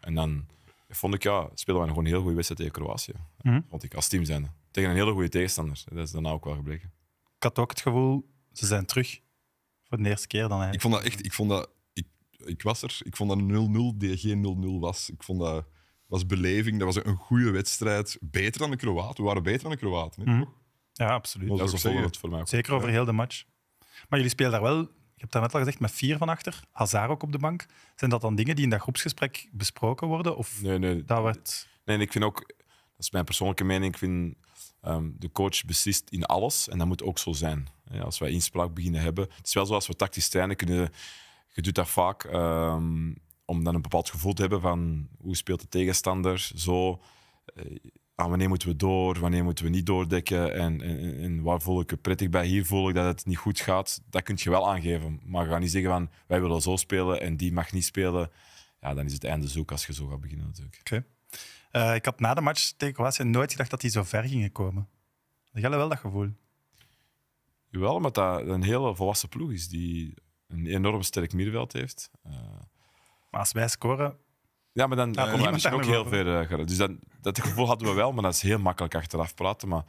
S2: en dan vond ik, ja, spelen we gewoon een heel goede wedstrijd tegen Kroatië. Mm ik, als team zijn tegen een hele goede tegenstander. Dat is daarna ook wel gebleken.
S4: Ik had ook het gevoel, ze zijn terug. Voor de eerste keer dan eigenlijk. Ik vond dat echt... Ik, vond dat, ik, ik was er. Ik vond dat 0-0 die geen 0-0 was. Ik vond dat was beleving. Dat was een goede wedstrijd. Beter dan de Kroaten. We waren beter dan de Kroaten. Mhm. Ja, absoluut.
S1: Zeker over heel de match. Maar jullie spelen daar wel, je hebt daar net al gezegd, met vier van achter. Hazard ook op de bank. Zijn dat dan dingen die in dat groepsgesprek
S2: besproken worden? Of nee, nee. Dat werd... Nee, ik vind ook dat is mijn persoonlijke mening. Ik vind ehm, de coach beslist in alles en dat moet ook zo zijn. als wij inspraak beginnen hebben. Het is wel zoals we tactisch trainen kunnen. Je doet dat vaak ehm, om dan een bepaald gevoel te hebben van hoe speelt de tegenstander zo. Eh, ah, wanneer moeten we door, wanneer moeten we niet doordekken en, en, en, waar voel ik het prettig bij, hier voel ik dat het niet goed gaat, dat kun je wel aangeven. Maar ga niet zeggen van wij willen zo spelen en die mag niet spelen. Ja, dan is het einde zoek als je zo gaat beginnen natuurlijk.
S1: Oké. Eh, ik had na de match tegen Kroatië nooit gedacht dat die zo ver gingen komen. Had jij wel dat gevoel?
S2: Wel, omdat dat een hele volwassen ploeg is die een enorm sterk middenveld heeft. Eh,
S1: maar als wij scoren...
S2: Ja, maar dan ja, komen we misschien ook heel ver. Uh, eh, dus dan, dat gevoel hadden we wel, maar dat is heel makkelijk achteraf praten. Maar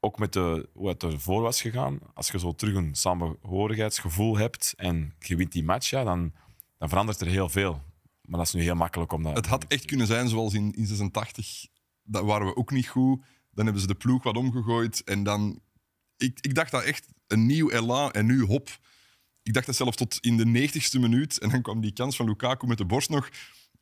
S2: ook met de, hoe het ervoor was gegaan, als je zo terug een samenhorigheidsgevoel hebt en je wint die match, ja, dan, dan verandert er heel veel. Maar dat is nu heel makkelijk om dat...
S4: Het had echt kunnen zijn zoals in, 1986 86. Dat waren we ook niet goed. Dan hebben ze de ploeg wat omgegooid. En dan... Ik, ik dacht dat echt een nieuw elan en nu hop. Ik dacht dat zelfs tot in de 90 minuut. En dan kwam die kans van Lukaku met de borst nog.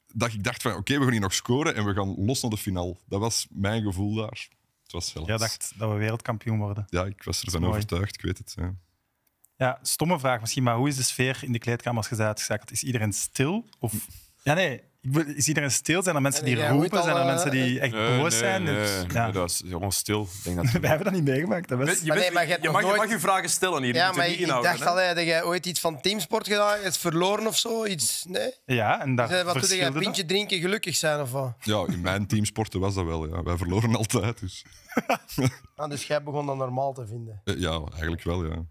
S4: Dat ik dacht van oké, we gaan hier nog scoren en we gaan los naar de finale. Dat was mijn gevoel daar. Het was helaas. Jij dacht
S1: dat we wereldkampioen
S4: worden. Ja, ik was ervan overtuigd, ik weet het. Ja.
S1: ja. stomme vraag misschien, maar hoe is de sfeer in de kleedkamer als je is Is iedereen stil of ja, nee. Ik is iedereen stil? Zijn er mensen die roepen? Eh, zijn er mensen die echt boos zijn? dus,
S2: ja. dat is gewoon
S5: stil. Wij denk dat hebben dat niet meegemaakt. Dat was Je, maar je, mag, je, mag, vragen stellen hier. Ja, maar ik, dacht al,
S3: dat jij ooit iets van teamsport gedaan hebt, verloren of zo. Iets, nee?
S5: Ja, en dat dus, eh, Wat doe jij? Een
S3: pintje drinken, gelukkig zijn of wat?
S4: Ja, in mijn teamsporten was dat wel. Ja. Wij verloren altijd, dus...
S3: ah, dus jij begon dat normaal te vinden?
S2: Eh, ja, eigenlijk wel, ja.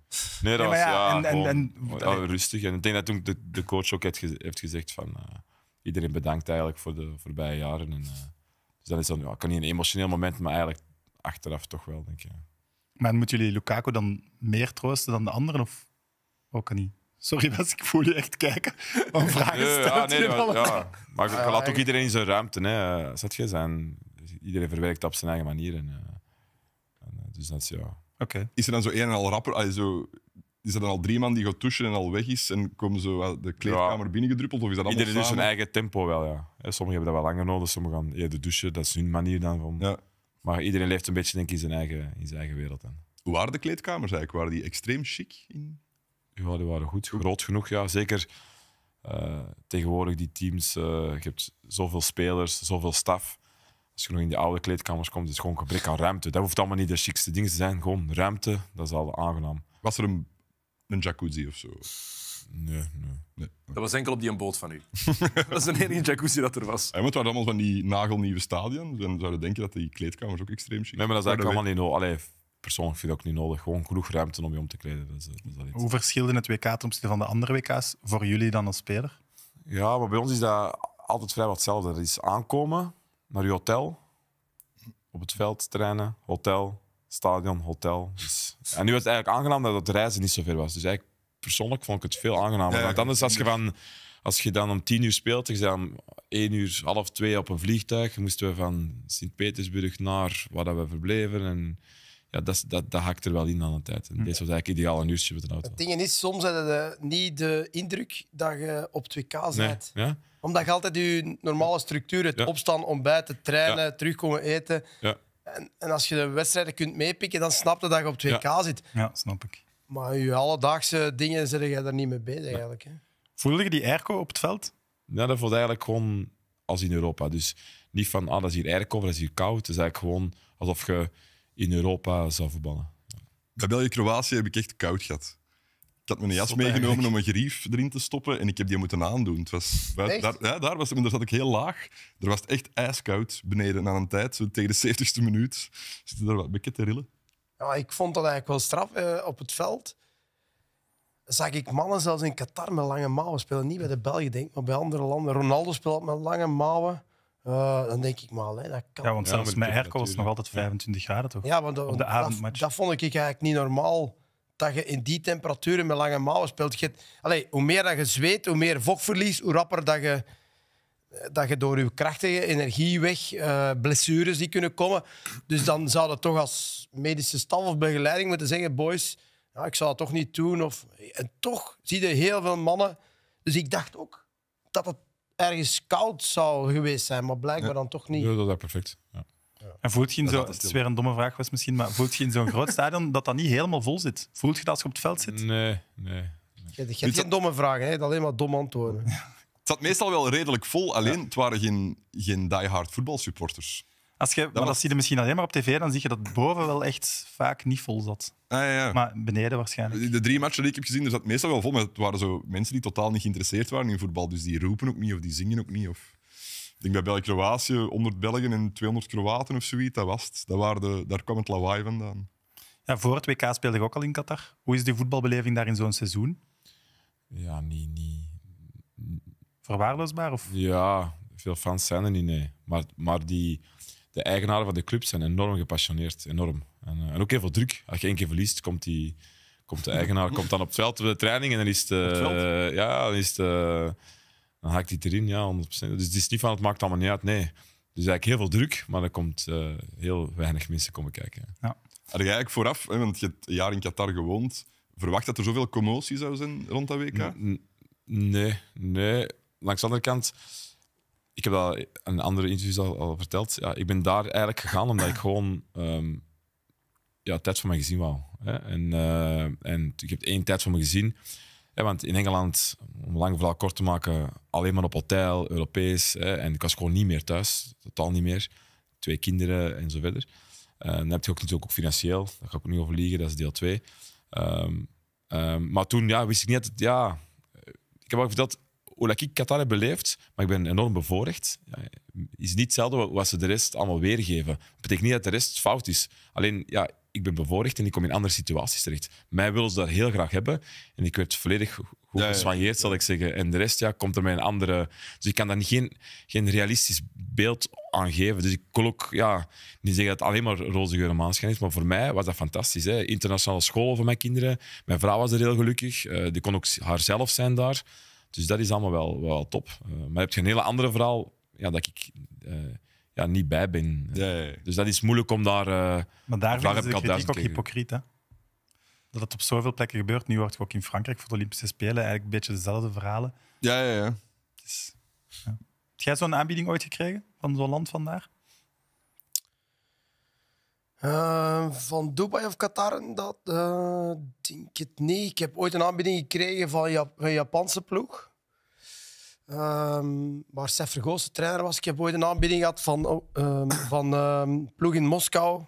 S2: Nee,
S4: dat was ja,
S3: gewoon,
S2: rustig. En ik denk dat toen de, de coach ook heeft gezegd van iedereen bedankt eigenlijk voor de voorbije jaren. En, eh, dus dat is dan ja, kan niet een emotioneel moment, maar eigenlijk achteraf toch wel, denk ik.
S1: Maar moeten jullie Lukaku dan meer troosten dan de anderen? Of ook niet? Sorry, Bas, ik voel je echt
S2: kijken. vragen nee, ja, nee, ja. Maar ik laat ook iedereen zijn ruimte. Hè. Zet je zijn. Iedereen verwerkt op zijn eigen manier. En, eh, en, eh, dus dat is ja. Okay. Is er dan zo een en al rapper, zo, is er dan al drie
S4: man die gaat douchen en al weg is en komen ze de kleedkamer binnengedruppeld? Of is dat allemaal Iedereen heeft zijn
S2: eigen tempo wel, ja. Sommigen hebben dat wel langer nodig, sommigen gaan eerder douchen. Dat is hun manier dan. Van... Ja. Maar iedereen leeft een beetje denk ik, in, zijn eigen, in zijn eigen wereld. Dan. Hoe waren de kleedkamers eigenlijk? Waren die extreem chic? In... Ja, die waren goed. Groot genoeg, ja. Zeker eh, tegenwoordig die teams. Eh, je hebt zoveel spelers, zoveel staf. Als je nog in die oude kleedkamers komt, is het gewoon gebrek aan ruimte. Dat hoeft allemaal niet de chicste ding te zijn. Gewoon ruimte, dat is al aangenaam. Was er een een jacuzzi of zo.
S5: Nee, nee. Dat was enkel op die een boot van u. dat is de enige
S4: jacuzzi dat er was. Ja, moeten het allemaal van die nagelnieuwe stadion? dan zouden denken dat die kleedkamers ook extreem chic Nee, maar dat is eigenlijk
S2: allemaal niet nodig. Persoonlijk vind ik dat ook niet nodig. Gewoon genoeg ruimte om je om te kleden. Dat dat is Hoe verschilde
S1: het WK ten opzichte van de andere WK's voor jullie dan als speler?
S2: Ja, maar bij ons is dat altijd vrij wat hetzelfde. Dat is aankomen, naar je hotel, op het veld trainen, hotel, stadion, hotel. Dus- en nu was het eigenlijk aangenaam dat het reizen niet zo ver was. Dus eigenlijk persoonlijk vond ik het veel aangenamer. Ja, want anders als je van... Als je dan om tien uur speelt, je dan om één uur, half twee op een vliegtuig, moesten we van Sint-Petersburg naar waar dat we verbleven. En ja, dat, dat, dat hakt er wel in aan de tijd. En deze was eigenlijk ideaal een uurtje met De auto. Het
S3: ding is, soms heb je niet de indruk dat je op 2K bent. Omdat je altijd je normale structuur, hebt ja. opstaan, ontbijten, trainen, ja. terugkomen eten. En, en, als je de wedstrijden kunt meepikken, dan snap je dat je op 2K zit.
S2: Ja, snap ik.
S3: Maar je alledaagse dingen zit je daar niet mee bezig eigenlijk. Hè?
S2: Voelde je die airco op het veld? Ja, dat voelde eigenlijk gewoon als in Europa. Dus niet van, ah, dat is hier airco, dat is hier koud. Het is eigenlijk gewoon alsof je in Europa zou voetballen. Bij België-Kroatië heb ik echt koud gehad. Ik had
S4: mijn jas meegenomen om een grief erin te stoppen en ik heb die moeten aandoen. Het was, daar, ja, daar, was, daar zat ik heel laag. Er was echt ijskoud beneden. na aan een tijd, zo tegen de 70ste minuut, zitten
S3: er wat bekken te rillen. Ja, ik vond dat eigenlijk wel straf eh, op het veld. Zag ik mannen zelfs in Qatar met lange mouwen spelen. Niet bij de Belgen, denk maar bij andere landen. Ronaldo speelt met lange mouwen. Eh, dan denk ik maar, hè, dat kan. Ja, want zelfs met Herco was nog
S1: altijd 25 jaar,
S3: toch? Ja, want dat vond ik eigenlijk niet normaal dat je in die temperaturen met lange mouwen speelt. Je, hoe meer dat je zweet, hoe meer vochtverlies, hoe rapper dat je, dat je door je krachtige energie weg eh, blessures die kunnen komen. Dus dan zou dat toch als medische staf of begeleiding moeten zeggen, boys, ja, ik zou dat toch niet doen. Of, en toch zie je heel veel mannen. Dus ik dacht ook dat het ergens koud zou geweest zijn, maar blijkbaar dan toch niet. Ja,
S2: dat is perfect.
S1: En voelt je in zo'n, het is weer een domme vraag was misschien, maar voelt je in zo'n groot stadion dat dat niet helemaal vol zit? Voelt je dat als je op het veld zit? Nee, nee.
S3: Je hebt geen domme vragen, hè? alleen maar dom antwoorden. Het
S4: zat meestal wel redelijk vol, alleen het waren geen, geen diehard voetbalsupporters. Als je, maar als dat zie
S1: je misschien alleen maar op tv, dan zie je dat boven wel echt vaak niet vol zat.
S4: Ah, ja, ja. Maar
S1: beneden waarschijnlijk.
S4: De drie matchen die ik heb gezien, er zat meestal wel vol, maar het waren zo mensen die totaal niet geïnteresseerd waren in voetbal. Dus die roepen ook niet of die zingen ook niet. Of denk dat bij Kroatië 100 Belgen en 200 Kroaten of zoiets, dat was het. Dat waren daar kwam het lawaai vandaan. Ja, voor het WK speelde ik ook al in Qatar. Hoe is die voetbalbeleving daar in zo'n seizoen?
S2: Ja, niet... niet... Verwaarloosbaar? Of? Ja, veel fans zijn er niet, nee. Maar, maar die, de eigenaren van de club zijn enorm gepassioneerd. Enorm. En, eh, en ook heel veel druk. Als je één keer verliest, komt, die, komt de eigenaar komt dan op het veld op eh, de training en dan is het... Eh, ja, dan is het dan haakt hij erin, ja, 100%. Dus het is niet van, het maakt allemaal niet uit, nee. Dus eigenlijk heel veel druk, maar er komt eh, heel weinig mensen komen kijken. Ja. Had je eigenlijk vooraf, want je hebt een jaar in Qatar gewoond, verwacht dat er zoveel commotie zou zijn rond dat WK? Nee, nee. Langs de andere kant, ik heb dat in andere interview al, verteld. Ja, ik ben daar eigenlijk gegaan omdat ik gewoon ehm, ja, tijd voor mijn gezin wou. Hè. En, uh, en ik heb één tijd voor mijn gezin want in Engeland, om lang verhaal kort te maken, alleen maar op hotel, Europees. Hè, en ik was gewoon niet meer thuis, totaal niet meer. Twee kinderen en zo verder. Eh, dan heb je ook natuurlijk ook financieel, daar ga ik ook niet over liegen, dat is deel 2. Ehm, ehm, maar toen ja, wist ik niet dat ja, ik heb ook dat hoe ik Qatar heb beleefd, maar ik ben enorm bevoorrecht. is niet hetzelfde wat ze de rest allemaal weergeven. Dat betekent niet dat de rest fout is. Alleen ja, ik ben bevoorrecht en ik kom in andere situaties terecht. Mij willen ze daar heel graag hebben en ik werd volledig goed ja, zal ik zeggen. En de rest ja, komt er met een andere... Dus ik kan daar geen, geen realistisch beeld aan geven. Dus ik kon ook ja, niet zeggen dat het alleen maar roze geur maanschijn is, maar voor mij was dat fantastisch. Hè. Internationale school voor mijn kinderen. Mijn vrouw was er heel gelukkig. Eh, die kon ook haarzelf zijn daar. Dus dat is allemaal wel, wel top. Eh, maar je hebt een hele andere verhaal ja, dat ik... Eh, ja, niet bij ben. Dus dat is moeilijk om daar. Eh, maar daar vind ik het kritiek ook hypocriet.
S1: Hè? Dat het op zoveel plekken gebeurt. Nu wordt ik ook in Frankrijk voor de Olympische Spelen eigenlijk een beetje dezelfde verhalen. Ja, ja, ja. Dus, heb jij
S3: zo'n aanbieding ooit gekregen van zo'n land vandaar? Uh, van Dubai of Qatar dat? Uh, denk het niet. Ik heb ooit een aanbieding gekregen van een Japanse ploeg. Um, waar Sef Vergoos trainer was. Ik heb ooit een aanbieding gehad van, um, van ehm, ploeg in Moskou.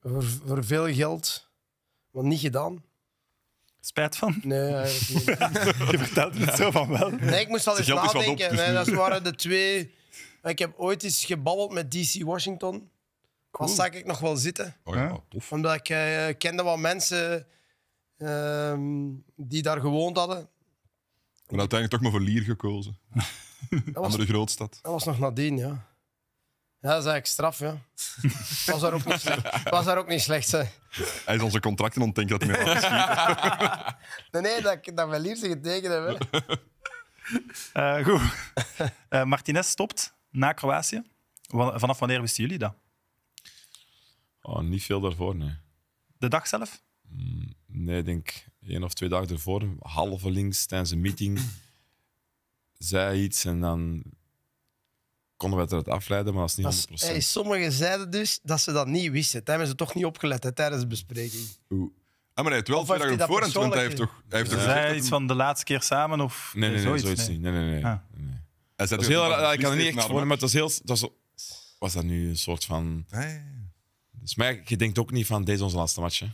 S3: Voor, veel geld. Maar niet gedaan. Spijt van? Nee, niet. Je vertelt het zo van wel. Nee, ik moest al eens nadenken. Nee, dat waren de twee... Ik heb ooit eens gebabbeld met DC Washington. Cool. zag ik nog wel zitten. Oh Omdat ik eh, kende wat mensen uh, die daar gewoond hadden.
S4: En uiteindelijk toch maar voor Lier gekozen.
S3: was, Andere grootstad. Dat was nog nadien, ja. Ja, dat is eigenlijk straf, ja. Was daar ook niet slecht. Was daar ook niet slecht hè.
S4: Hij is onze contracten ontdekt dat hij mij
S3: nee, nee, dat, dat mijn liefste getekend hebben.
S4: Uh, goed.
S1: Eh, Martinez stopt na Kroatië. Vanaf wanneer wisten jullie dat?
S2: Oh, niet veel daarvoor, nee. De dag zelf? Mm, nee, ik denk één of twee dagen ervoor, halve links tijdens een meeting, zei iets en dan konden we het eruit afleiden, maar dat is niet dat
S3: 100%. Hey, sommigen zeiden dus dat ze dat niet wisten. hebben ze toch niet opgelet hè, tijdens de bespreking.
S2: Oeh. Ah, maar hij heeft wel
S3: twee dagen ervoor, hij
S4: heeft toch... Hij heeft toch zei hij iets van
S3: de laatste keer samen of
S1: nee, nee, nee, zoiets? nee.
S2: niet. Nee, nee, nee. Ah. nee. dat dus heel, ik kan het niet echt voor, maar het was heel... Dat was, was dat nu een soort van... Nee. Ah, dus, maar je denkt ook niet van, deze onze laatste match, hè?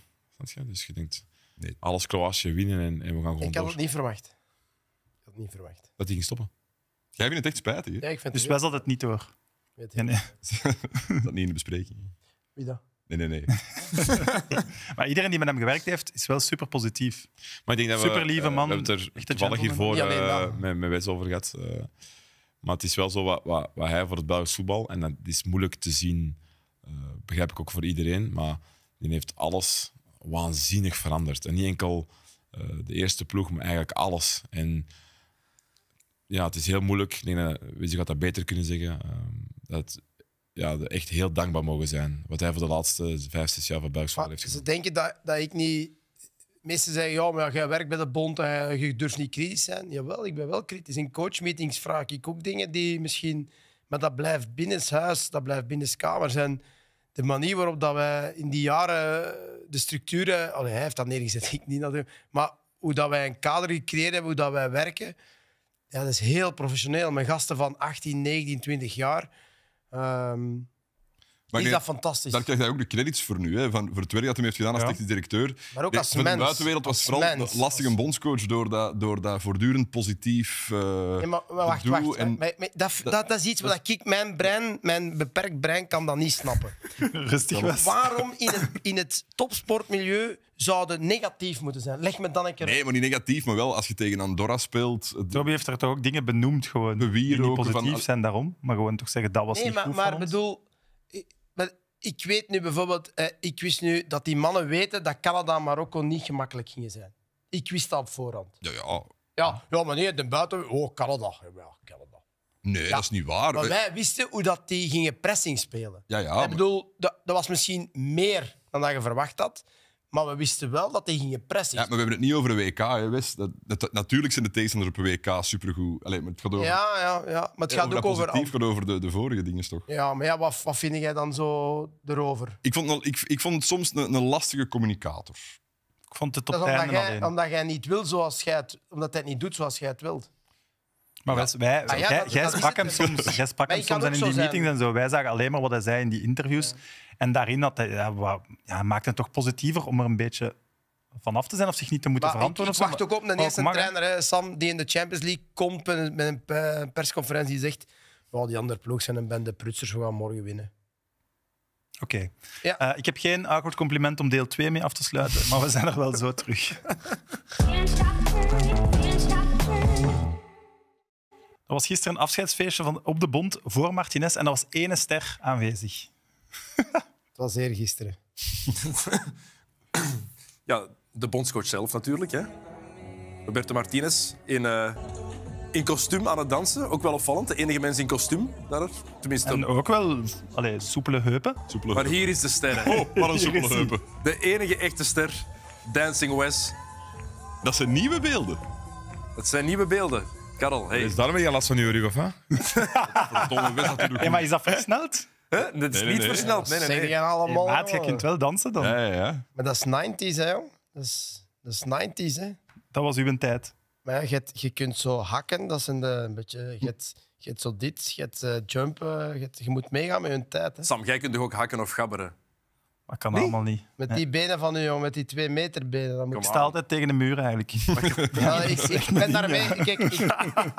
S2: Dus je denkt... Alles Kroatië winnen en, en we gaan gewoon Ik had het
S3: niet verwacht. Ik had het niet verwacht.
S2: Dat die ging stoppen.
S4: Jij vindt het echt spijtig,
S3: Dus wij zat
S2: het niet door. weet Ja, nee. Dat niet in de bespreking.
S5: Wie
S3: dan?
S1: Nee, nee, nee. Maar iedereen die met hem gewerkt heeft, is wel super positief.
S2: Maar ik denk dat we, Superlieve eh, man. We hebben het er hiervoor eh, met, met over gehad. Eh. maar het is wel zo wat, wat, wat hij voor het Belgisch voetbal... En dat is moeilijk te zien, eh, begrijp ik ook voor iedereen. Maar die heeft alles waanzinnig veranderd. En niet enkel eh, de eerste ploeg, maar eigenlijk alles. En ja, het is heel moeilijk. Ik denk dat, weet je, dat beter kunnen zeggen. Ehm, dat ja, echt heel dankbaar mogen zijn. Wat hij voor de laatste vijf, zes jaar van Belgisch heeft gedaan.
S3: Ze denken dat, dat ik niet... Meesten: zeggen, ja, maar jij werkt bij de bond en je durft niet kritisch zijn. Jawel, ik ben wel kritisch. In coachmeetings vraag ik ook dingen die misschien... Maar dat blijft binnenshuis, dat blijft binnenskamers. En de manier waarop dat wij in die jaren de structuren... Allee, hij heeft dat neergezet, ik niet natuurlijk. Maar hoe dat wij een kader gecreëerd hebben, hoe dat wij werken... Ja, dat is heel professioneel. Mijn gasten van 18, 19, 20 jaar... Ehm, maar is dat fantastisch. Daar
S4: krijg je ook de credits voor nu. Hè, van, voor het werk dat hij heeft gedaan als directeur. Maar ook als mens. mens. De buitenwereld was vooral lastig een bondscoach door dat, door dat voortdurend positief eh, nee, maar, wacht, wacht. maar, maar,
S3: dat, dat, dat, is iets wat ik, mijn brein, mijn beperkt brein, kan dat niet snappen. Rustig was. Waarom in het, in het topsportmilieu zouden negatief moeten zijn. Leg me dan een keer... Nee,
S4: maar niet negatief, maar wel als je tegen Andorra speelt... Toby heeft er toch ook dingen benoemd, gewoon, die niet
S1: positief van... zijn
S4: daarom, maar gewoon toch zeggen dat was nee, niet maar, goed
S3: maar, bedoel, ik weet nu bijvoorbeeld, eh, ik wist nu dat die mannen weten dat Canada en Marokko niet gemakkelijk gingen zijn. Ik wist dat op voorhand. Ja, ja. Ja, ja maar nee, de buiten, oh, Canada. Ja, Canada.
S4: Nee, dat is niet
S3: waar. Maar wij wisten hoe dat die gingen pressing spelen. Ja, ja. Ik bedoel, dat, dat was misschien meer dan dat je verwacht had. Maar we wisten wel dat hij ging pressen.
S4: Ja, maar we hebben het niet over de WK, hè, Wes. Dat, natuurlijk zijn de tegenstanders op een WK supergoed. Allee, maar het gaat over... Ja,
S3: ja, ja. maar het gaat ook over... Het
S4: over de, de vorige dingen, toch?
S3: Ja, maar ja, wat, wat vind jij dan zo erover?
S4: Ik vond, ik, ik vond het soms een, lastige communicator.
S3: Ik vond het op dat omdat jij, omdat jij niet wil zoals jij het... Omdat hij het niet doet zoals jij het wilt.
S4: Maar wij, wij, ah, jij,
S3: sprak hem
S1: soms, jij hem soms in die meetings en zo. Wij zagen alleen maar wat hij zei in die interviews. En daarin dat, ja, maakt het toch positiever om er een beetje vanaf te zijn of zich niet te moeten verantwoorden. Ik, ik wacht ook op de eerste trainer,
S3: hè, Sam, die in de Champions League komt met een eh, persconferentie die zegt oh, die andere ploeg zijn een bende prutsers, we gaan morgen winnen. Oké.
S1: Ja. Eh, ik heb geen akkoord compliment om deel 2 mee af te sluiten, maar we zijn er wel zo terug. Er was gisteren een afscheidsfeestje van, op de Bond voor Martinez en er was één ster aanwezig.
S3: Het was gisteren.
S5: ja, de bondscoach zelf natuurlijk. Hè? Roberto Martinez in, eh, in kostuum aan het dansen. Ook wel opvallend. De enige mens in kostuum. Daar, tenminste. En
S1: ook wel allee, soepele heupen. Soepele maar hier
S5: is de ster. Oh, wat een soepele heupen. De enige echte ster. Dancing Wes. Dat zijn nieuwe beelden. Dat zijn nieuwe beelden. Karel, hey. Is daarmee je last van uw rug, of hè? Verdomme, natuurlijk. Ja, maar is dat versneld? Huh? Dat is niet nee, versneld. Nee, nee, nee. allemaal... Maat, je eh, kunt wel dansen dan. Ja, ja,
S3: ja. Maar dat is 90s, hè, jong. Dat is, dat is 90s, hè. Dat was uw tijd. Maar ja, je, je kunt zo hakken, dat is een, eh, een beetje... Je hebt, je zo dit, je hebt eh, jumpen, je, je, moet meegaan met hun tijd. Hè. Sam, jij kunt toch ook hakken of gabberen? Dat kan allemaal niet. Met die benen van u, jong, met die twee meter benen. Dan moet ik sta altijd tegen de muur eigenlijk. ja, ik, ben daarmee. Kijk, ik,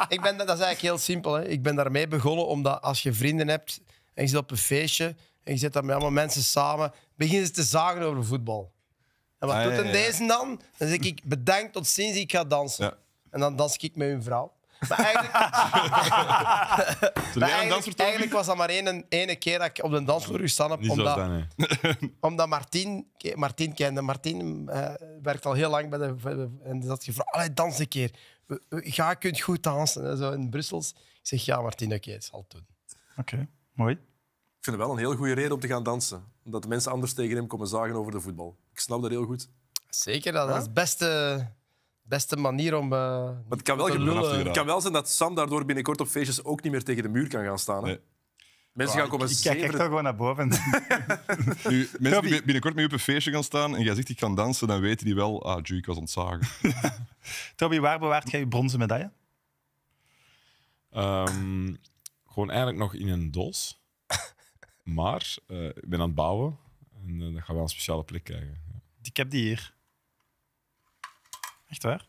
S3: ik, ben, dat is eigenlijk heel simpel. Hè. Ik ben daarmee begonnen omdat als je vrienden hebt en je zit op een feestje en je zit daar met allemaal mensen samen, beginnen ze te zagen over voetbal. En wat ah, doet deze dan? Dan zeg ik, bedankt, tot ziens, ik ga dansen. En dan dans ik met hun vrouw. Maar eigenlijk, maar eigenlijk, eigenlijk, was dat maar één, ene keer dat ik op de dansvloer gestaan heb. Niet omdat, dan, omdat Martin Martin kende. Martien uh, werkt al heel lang bij de. en dat had gevraagd: dans een keer. Ga, kunt goed dansen. zo in Brussel Ik zeg: Ja, Martin oké, okay, zal het doen.
S1: Oké.
S5: Mooi. Ik vind het wel een heel goede reden om te gaan dansen. Omdat de mensen anders tegen hem komen zagen over de voetbal. Ik snap dat heel goed.
S3: Zeker, dat is de beste, beste manier om. Uh, het kan, wel kan
S5: wel zijn dat Sam daardoor binnenkort op feestjes ook niet meer tegen de muur kan gaan staan. Mensen ah, gaan komen Ik, ik kijk echt gewoon
S3: naar boven.
S4: nu, mensen binnenkort mee op een feestje gaan staan en jij zegt ik kan dansen, dan weten die wel, ah, Juke was ontzagen.
S1: Toby, waar bewaart jij je
S2: bronzen medaille? Ehm, gewoon eigenlijk nog in een doos. maar eh, ik ben aan het bouwen.
S5: En eh, dan gaan wel een speciale plek krijgen. Ik heb die hier.
S3: Echt waar?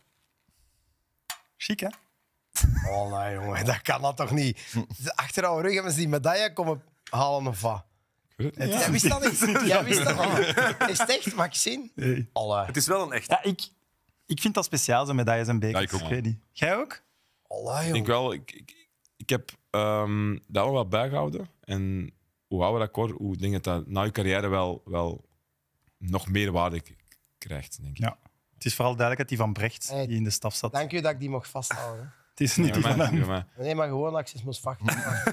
S3: Chic, hè? Oh nee, jongen, dat kan dat toch niet? Achter jouw rug hebben ze die medaille komen halen of Jij wist dat niet? Jij wist dat niet? Is het echt, Maxine?
S5: Nee. Het
S3: is wel een echt. Ja, ik, ik vind dat
S1: speciaal, zo'n medailles en bekers. Ja, ik ook. weet Jij ook?
S2: Alle, Ik wel, ik, ik heb Ehm, dat we wel bijgehouden. En hoe ouder dat kor? hoe denk je dat na je carrière wel, wel nog meer waarde krijgt, denk ik. Ja. Het is vooral duidelijk dat die van
S1: Brecht, die in de staf zat. Dank
S3: u dat ik die mocht vasthouden. het is niet van Nee, maar gewoon acties moest Hecht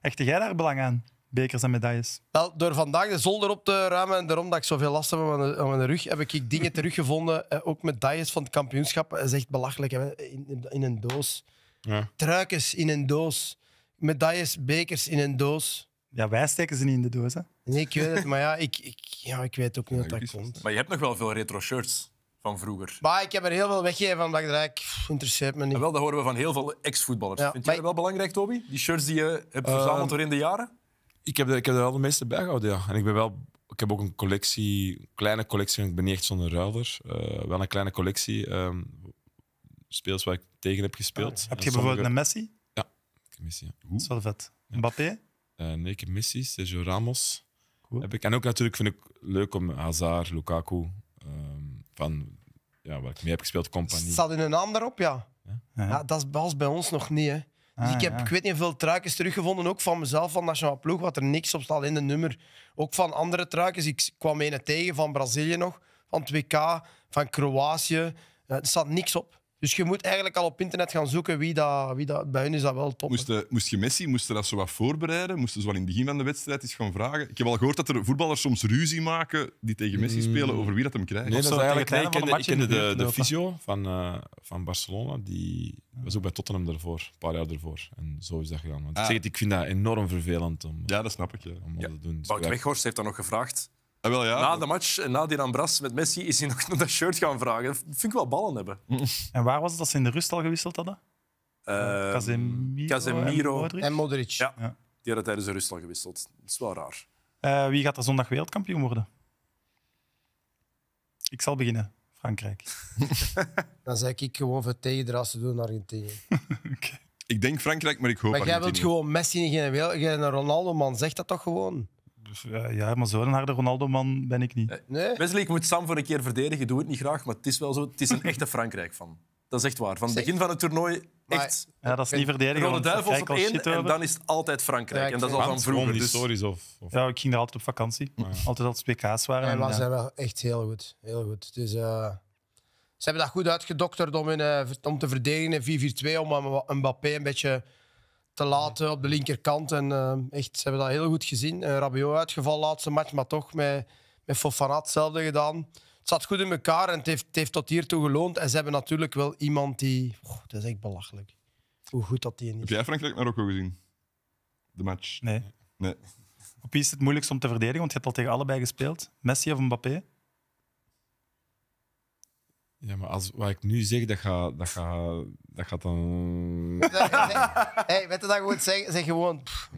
S1: Echte jij daar belang aan? bekers en medailles?
S3: Wel, door vandaag de zolder op te ruimen en daarom dat ik zoveel last heb aan mijn, rug, heb ik dingen teruggevonden. Eh, ook medailles van het kampioenschap. Dat is echt belachelijk. In, in, een doos. Ja. Truikens in een doos. Medailles, bekers in een doos. Ja, wij steken ze niet in de doos, hè? Nee, ik weet het, maar ja, ik, ik, ja, ik weet ook niet wat dat komt.
S5: Maar je hebt nog wel veel retro shirts van vroeger. Maar ik heb er heel veel weggegeven, omdat ik interesseert me niet. wel, dat horen we van heel veel ex-voetballers. Ja, Vind jij dat wel belangrijk, Toby? Die shirts die je hebt ehm, verzameld door in de jaren?
S2: Ik heb, er, ik heb er wel de meeste bij gehouden, ja. En ik, ben wel, ik heb ook een collectie, kleine collectie, ik ben niet echt zo'n ruiler. Eh, wel een kleine collectie ehm, speels waar ik tegen heb gespeeld. Heb je bijvoorbeeld een Messi? Ja, Messi. Ja. Dat is wel vet. Mbappé? Uh, nee, ik heb Messi, Sergio Ramos. Heb ik. En ook natuurlijk vind ik leuk om Hazard, Lukaku, ehm, van ja, waar ik mee heb gespeeld, compagnie. Staat
S3: in een naam daarop, ja. Ja? ja. dat was bij ons nog niet. Hè. Dus ah, ik heb, ik weet niet hoeveel truikens teruggevonden, ook van mezelf, van Nationaal Ploeg, wat er niks op staat in de nummer. Ook van andere truikens. Ik kwam een tegen van Brazilië nog, van het WK, van Kroatië. Eh, er staat niks op. Dus je moet eigenlijk al op internet gaan zoeken wie dat, wie dat bij hun is dat wel top. Moest,
S4: eh, moest je Messi moesten dat zo wat voorbereiden? Moesten ze wel in het begin van de wedstrijd eens gaan vragen? Ik heb al gehoord dat er voetballers soms ruzie maken
S2: die tegen Messi mm. spelen over wie dat hem krijgt. Nee, dat is eigenlijk nee, ik kende, ik de, de, de van, eh, van Barcelona, die was ook bij Tottenham daarvoor, een paar jaar daarvoor. En zo is dat gegaan. Want ik, ah. zeg het, ik vind dat enorm vervelend om, ja, dat snap ik, ja. om ja. te doen. Dus
S5: Weghorst heeft dan nog gevraagd Ah, wel, ja. Na de match, na die Ambras met Messi, is hij nog naar dat shirt gaan vragen. Dat vind ik wel ballen hebben.
S1: En waar was het dat ze in de rust al gewisseld hadden?
S5: Uh, Casemiro, en Modric. Ja. die hadden tijdens de rust al gewisseld. Dat is wel raar.
S1: Eh, wie gaat er zondag wereldkampioen worden? Ik zal beginnen. Frankrijk.
S3: Dan zeg ik gewoon vertegen als ze doen Argentinië.
S4: Ik denk Frankrijk, maar ik hoop
S3: Maar jij wilt gewoon Messi en geen Ronaldo, man. zegt dat toch gewoon. Dus, eh, ja, maar zo'n harde Ronaldo-man ben ik niet. Eh,
S5: nee. ik moet Sam voor een keer verdedigen. Doe het niet graag, maar het is wel zo. Het is een echte Frankrijk-fan. Dat is echt waar. Van het begin van het toernooi echt... Ja, dat is niet verdedigen. Rode duivels op één en dan is het altijd Frankrijk. en dat is al van vroeger. Dus...
S1: Ja, ik ging er altijd op vakantie. Ja.
S3: Altijd als het waren. En, en was ja. wel echt heel goed. Heel goed. Dus, uh, ze hebben dat goed uitgedokterd om, in, om te verdedigen in 4-4-2, om Mbappé een beetje te laten eh, op de linkerkant. En eh, echt, ze hebben dat heel goed gezien. Uh, Rabiot uitgevallen laatste match, maar toch met, met Fofana hetzelfde gedaan. Het zat goed in elkaar en het heeft, het heeft tot hiertoe geloond. En ze hebben natuurlijk wel iemand die... Oh, dat is echt belachelijk. Hoe goed dat die is. Heb
S4: jij Frankrijk-Marokko gezien? De match? Nee. nee.
S3: Op wie is het moeilijkst om te verdedigen? Want je hebt al tegen
S1: allebei gespeeld. Messi of Mbappé?
S4: Ja, maar als,
S2: wat ik nu zeg, dat gaat dat ga, dat gaat dan...
S3: hey, weet je dat gewoon zeggen? Zeg gewoon, pff,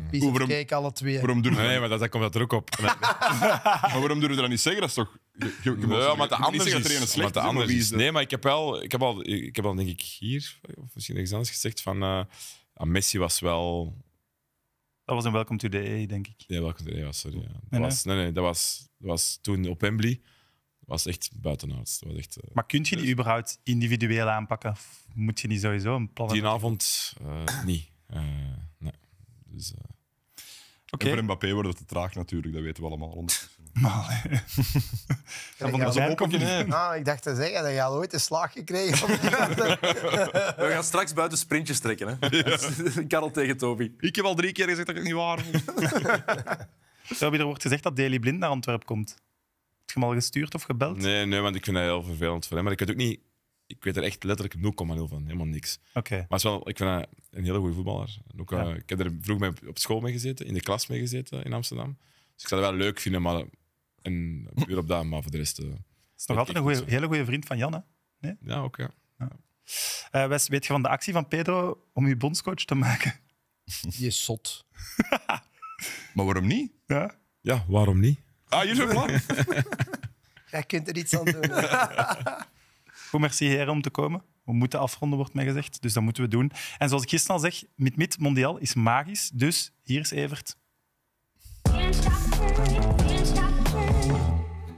S3: kijk alle twee. Waarom doen nee,
S2: maar dat, komt dat er ook op.
S3: maar
S4: waarom doen we dat niet zeggen? Dat is toch... ja maar de, andere is, slecht Nee,
S2: maar ik heb wel, ik heb al, ik heb al denk ik hier, of misschien ergens anders gezegd, van uh, Messi was wel... Dat was een Welcome to the A, denk ik. Ja, Welcome to the A, sorry. Ja. nee, was, nee, nee, dat was, dat was toen op Wembley was echt buitenaards. Was echt, uh, maar kun je die dus- überhaupt
S1: individueel aanpakken? moet je niet sowieso een plan Die
S4: avond eh, niet. Uh, nee. Dus, voor Mbappé worden het te traag natuurlijk, dat weten we allemaal. Maar,
S5: ja,
S3: ah, Ik dacht te zeggen dat je al ooit een slaag gekregen
S5: We gaan straks buiten sprintjes trekken. Hè? Ja. Karel tegen Toby. Ik heb al drie keer gezegd dat ik het niet waar
S1: Toby, er wordt gezegd dat Daily Blind naar Antwerpen komt je hem al gestuurd of gebeld?
S2: Nee, nee, want ik vind dat heel vervelend voor hem. Maar ik weet ook niet, ik weet er echt letterlijk 0,0 van, helemaal niks. Oké. Maar wel, ik vind hij een hele goede voetballer. Ook, ja. Eh, ik heb er vroeg op school mee gezeten, in de klas mee gezeten in Amsterdam. Dus ik zou het wel leuk vinden, maar een puur op dat, maar voor de rest. Het eh, is nog altijd een goeie,
S1: hele goede vriend van Jan, hè? Ja, ook ja. ja. Eh, Wes, weet je van de actie van Pedro om je bondscoach te maken?
S4: Je zot. maar waarom niet? Ja. ja, waarom niet? Ah, je
S3: Jij kunt er iets aan doen.
S4: Goed, merci
S1: heren om te komen. We moeten afronden, wordt mij gezegd. Dus dat moeten we doen. En zoals ik gisteren al zeg, Mit Mit Mondiaal is magisch. Dus hier is Evert.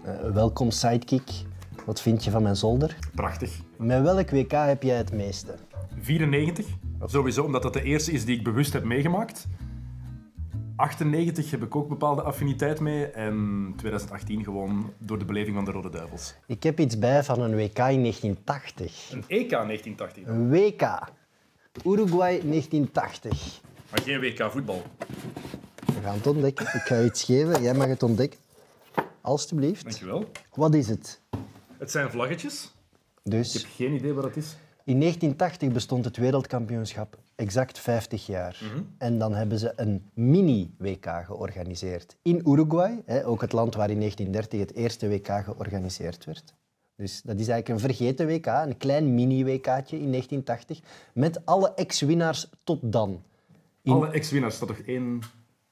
S6: Eh, welkom Sidekick. Wat vind je van mijn zolder? Prachtig. Met welk WK heb jij het meeste?
S5: 94. Sowieso, omdat dat de eerste is die ik bewust heb meegemaakt. 98 heb ik ook bepaalde affiniteit mee. En 2018 gewoon door de beleving van de Rode Duivels.
S6: Ik heb iets bij van een WK in 1980.
S5: Een EK 1980?
S6: Een WK. Uruguay 1980.
S5: Maar geen WK voetbal.
S6: We gaan het ontdekken. Ik ga iets geven. Jij mag het ontdekken. Alsjeblieft. Dankjewel. Wat is het?
S5: Het zijn vlaggetjes.
S6: Dus? Ik heb geen idee wat het is. In 1980 bestond het wereldkampioenschap exact 50 jaar. Mhm. En dan hebben ze een mini-WK georganiseerd in Uruguay, hè, ook het land waar in 1930 het eerste WK georganiseerd werd. Dus dat is eigenlijk een vergeten WK, een klein mini-WK'tje in 1980, met alle ex-winnaars tot dan.
S5: Alle ex-winnaars, staat toch één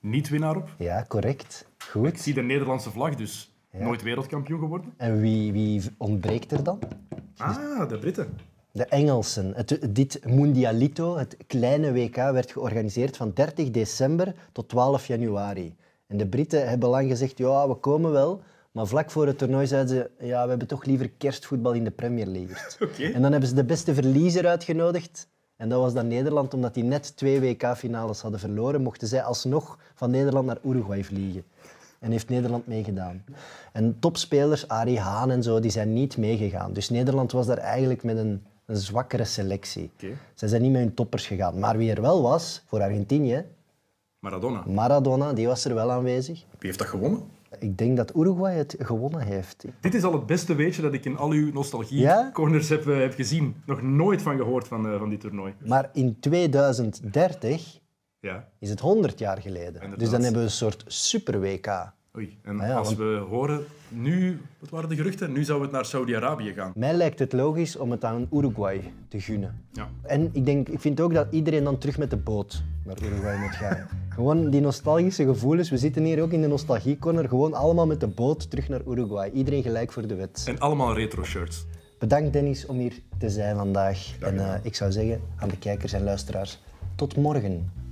S5: niet-winnaar op? Ja, correct. Goed. Ik zie de Nederlandse vlag, dus nooit wereldkampioen geworden.
S6: En wie, wie ontbreekt er dan?
S5: Ah, de
S6: Britten de Engelsen. Het, dit Mundialito, het kleine WK, werd georganiseerd van 30 december tot 12 januari. En de Britten hebben lang gezegd, ja, we komen wel. Maar vlak voor het toernooi zeiden ze, ja, we hebben toch liever kerstvoetbal in de Premier League. En dan hebben ze de beste verliezer uitgenodigd. En dat was dan Nederland, omdat die net twee WK-finales hadden verloren, mochten zij alsnog van Nederland naar Uruguay vliegen. En heeft Nederland meegedaan. En topspelers, Arie Haan en zo, die zijn niet meegegaan. Dus Nederland was daar eigenlijk met een een zwakkere selectie. Ze zijn niet met hun toppers gegaan. Maar wie er wel was, voor Argentinië... Maradona. Maradona, die was er wel aanwezig. Wie heeft dat gewonnen? Ik denk dat Uruguay het gewonnen heeft.
S5: Dit is al het beste weetje dat ik in al uw nostalgie-corners heb, eh, heb, gezien. Nog nooit van gehoord van, uh, van dit toernooi.
S6: Maar in 2030
S5: ja. is het 100 jaar geleden. Dus dan hebben
S6: we een soort super-WK.
S5: Oei, en als we horen nu, wat waren de geruchten? Nu zou het naar Saudi-Arabië gaan.
S6: Mij lijkt het logisch om het aan Uruguay te gunnen. Ja. En ik, denk, ik vind ook dat iedereen dan terug met de boot naar Uruguay moet gaan. Gewoon die nostalgische gevoelens. We zitten hier ook in de nostalgiecorner. Gewoon allemaal met de boot terug naar Uruguay. Iedereen gelijk voor de wet. En
S5: allemaal retro-shirts.
S6: Bedankt Dennis om hier te zijn vandaag. en eh, ik zou zeggen aan de kijkers en luisteraars, tot morgen.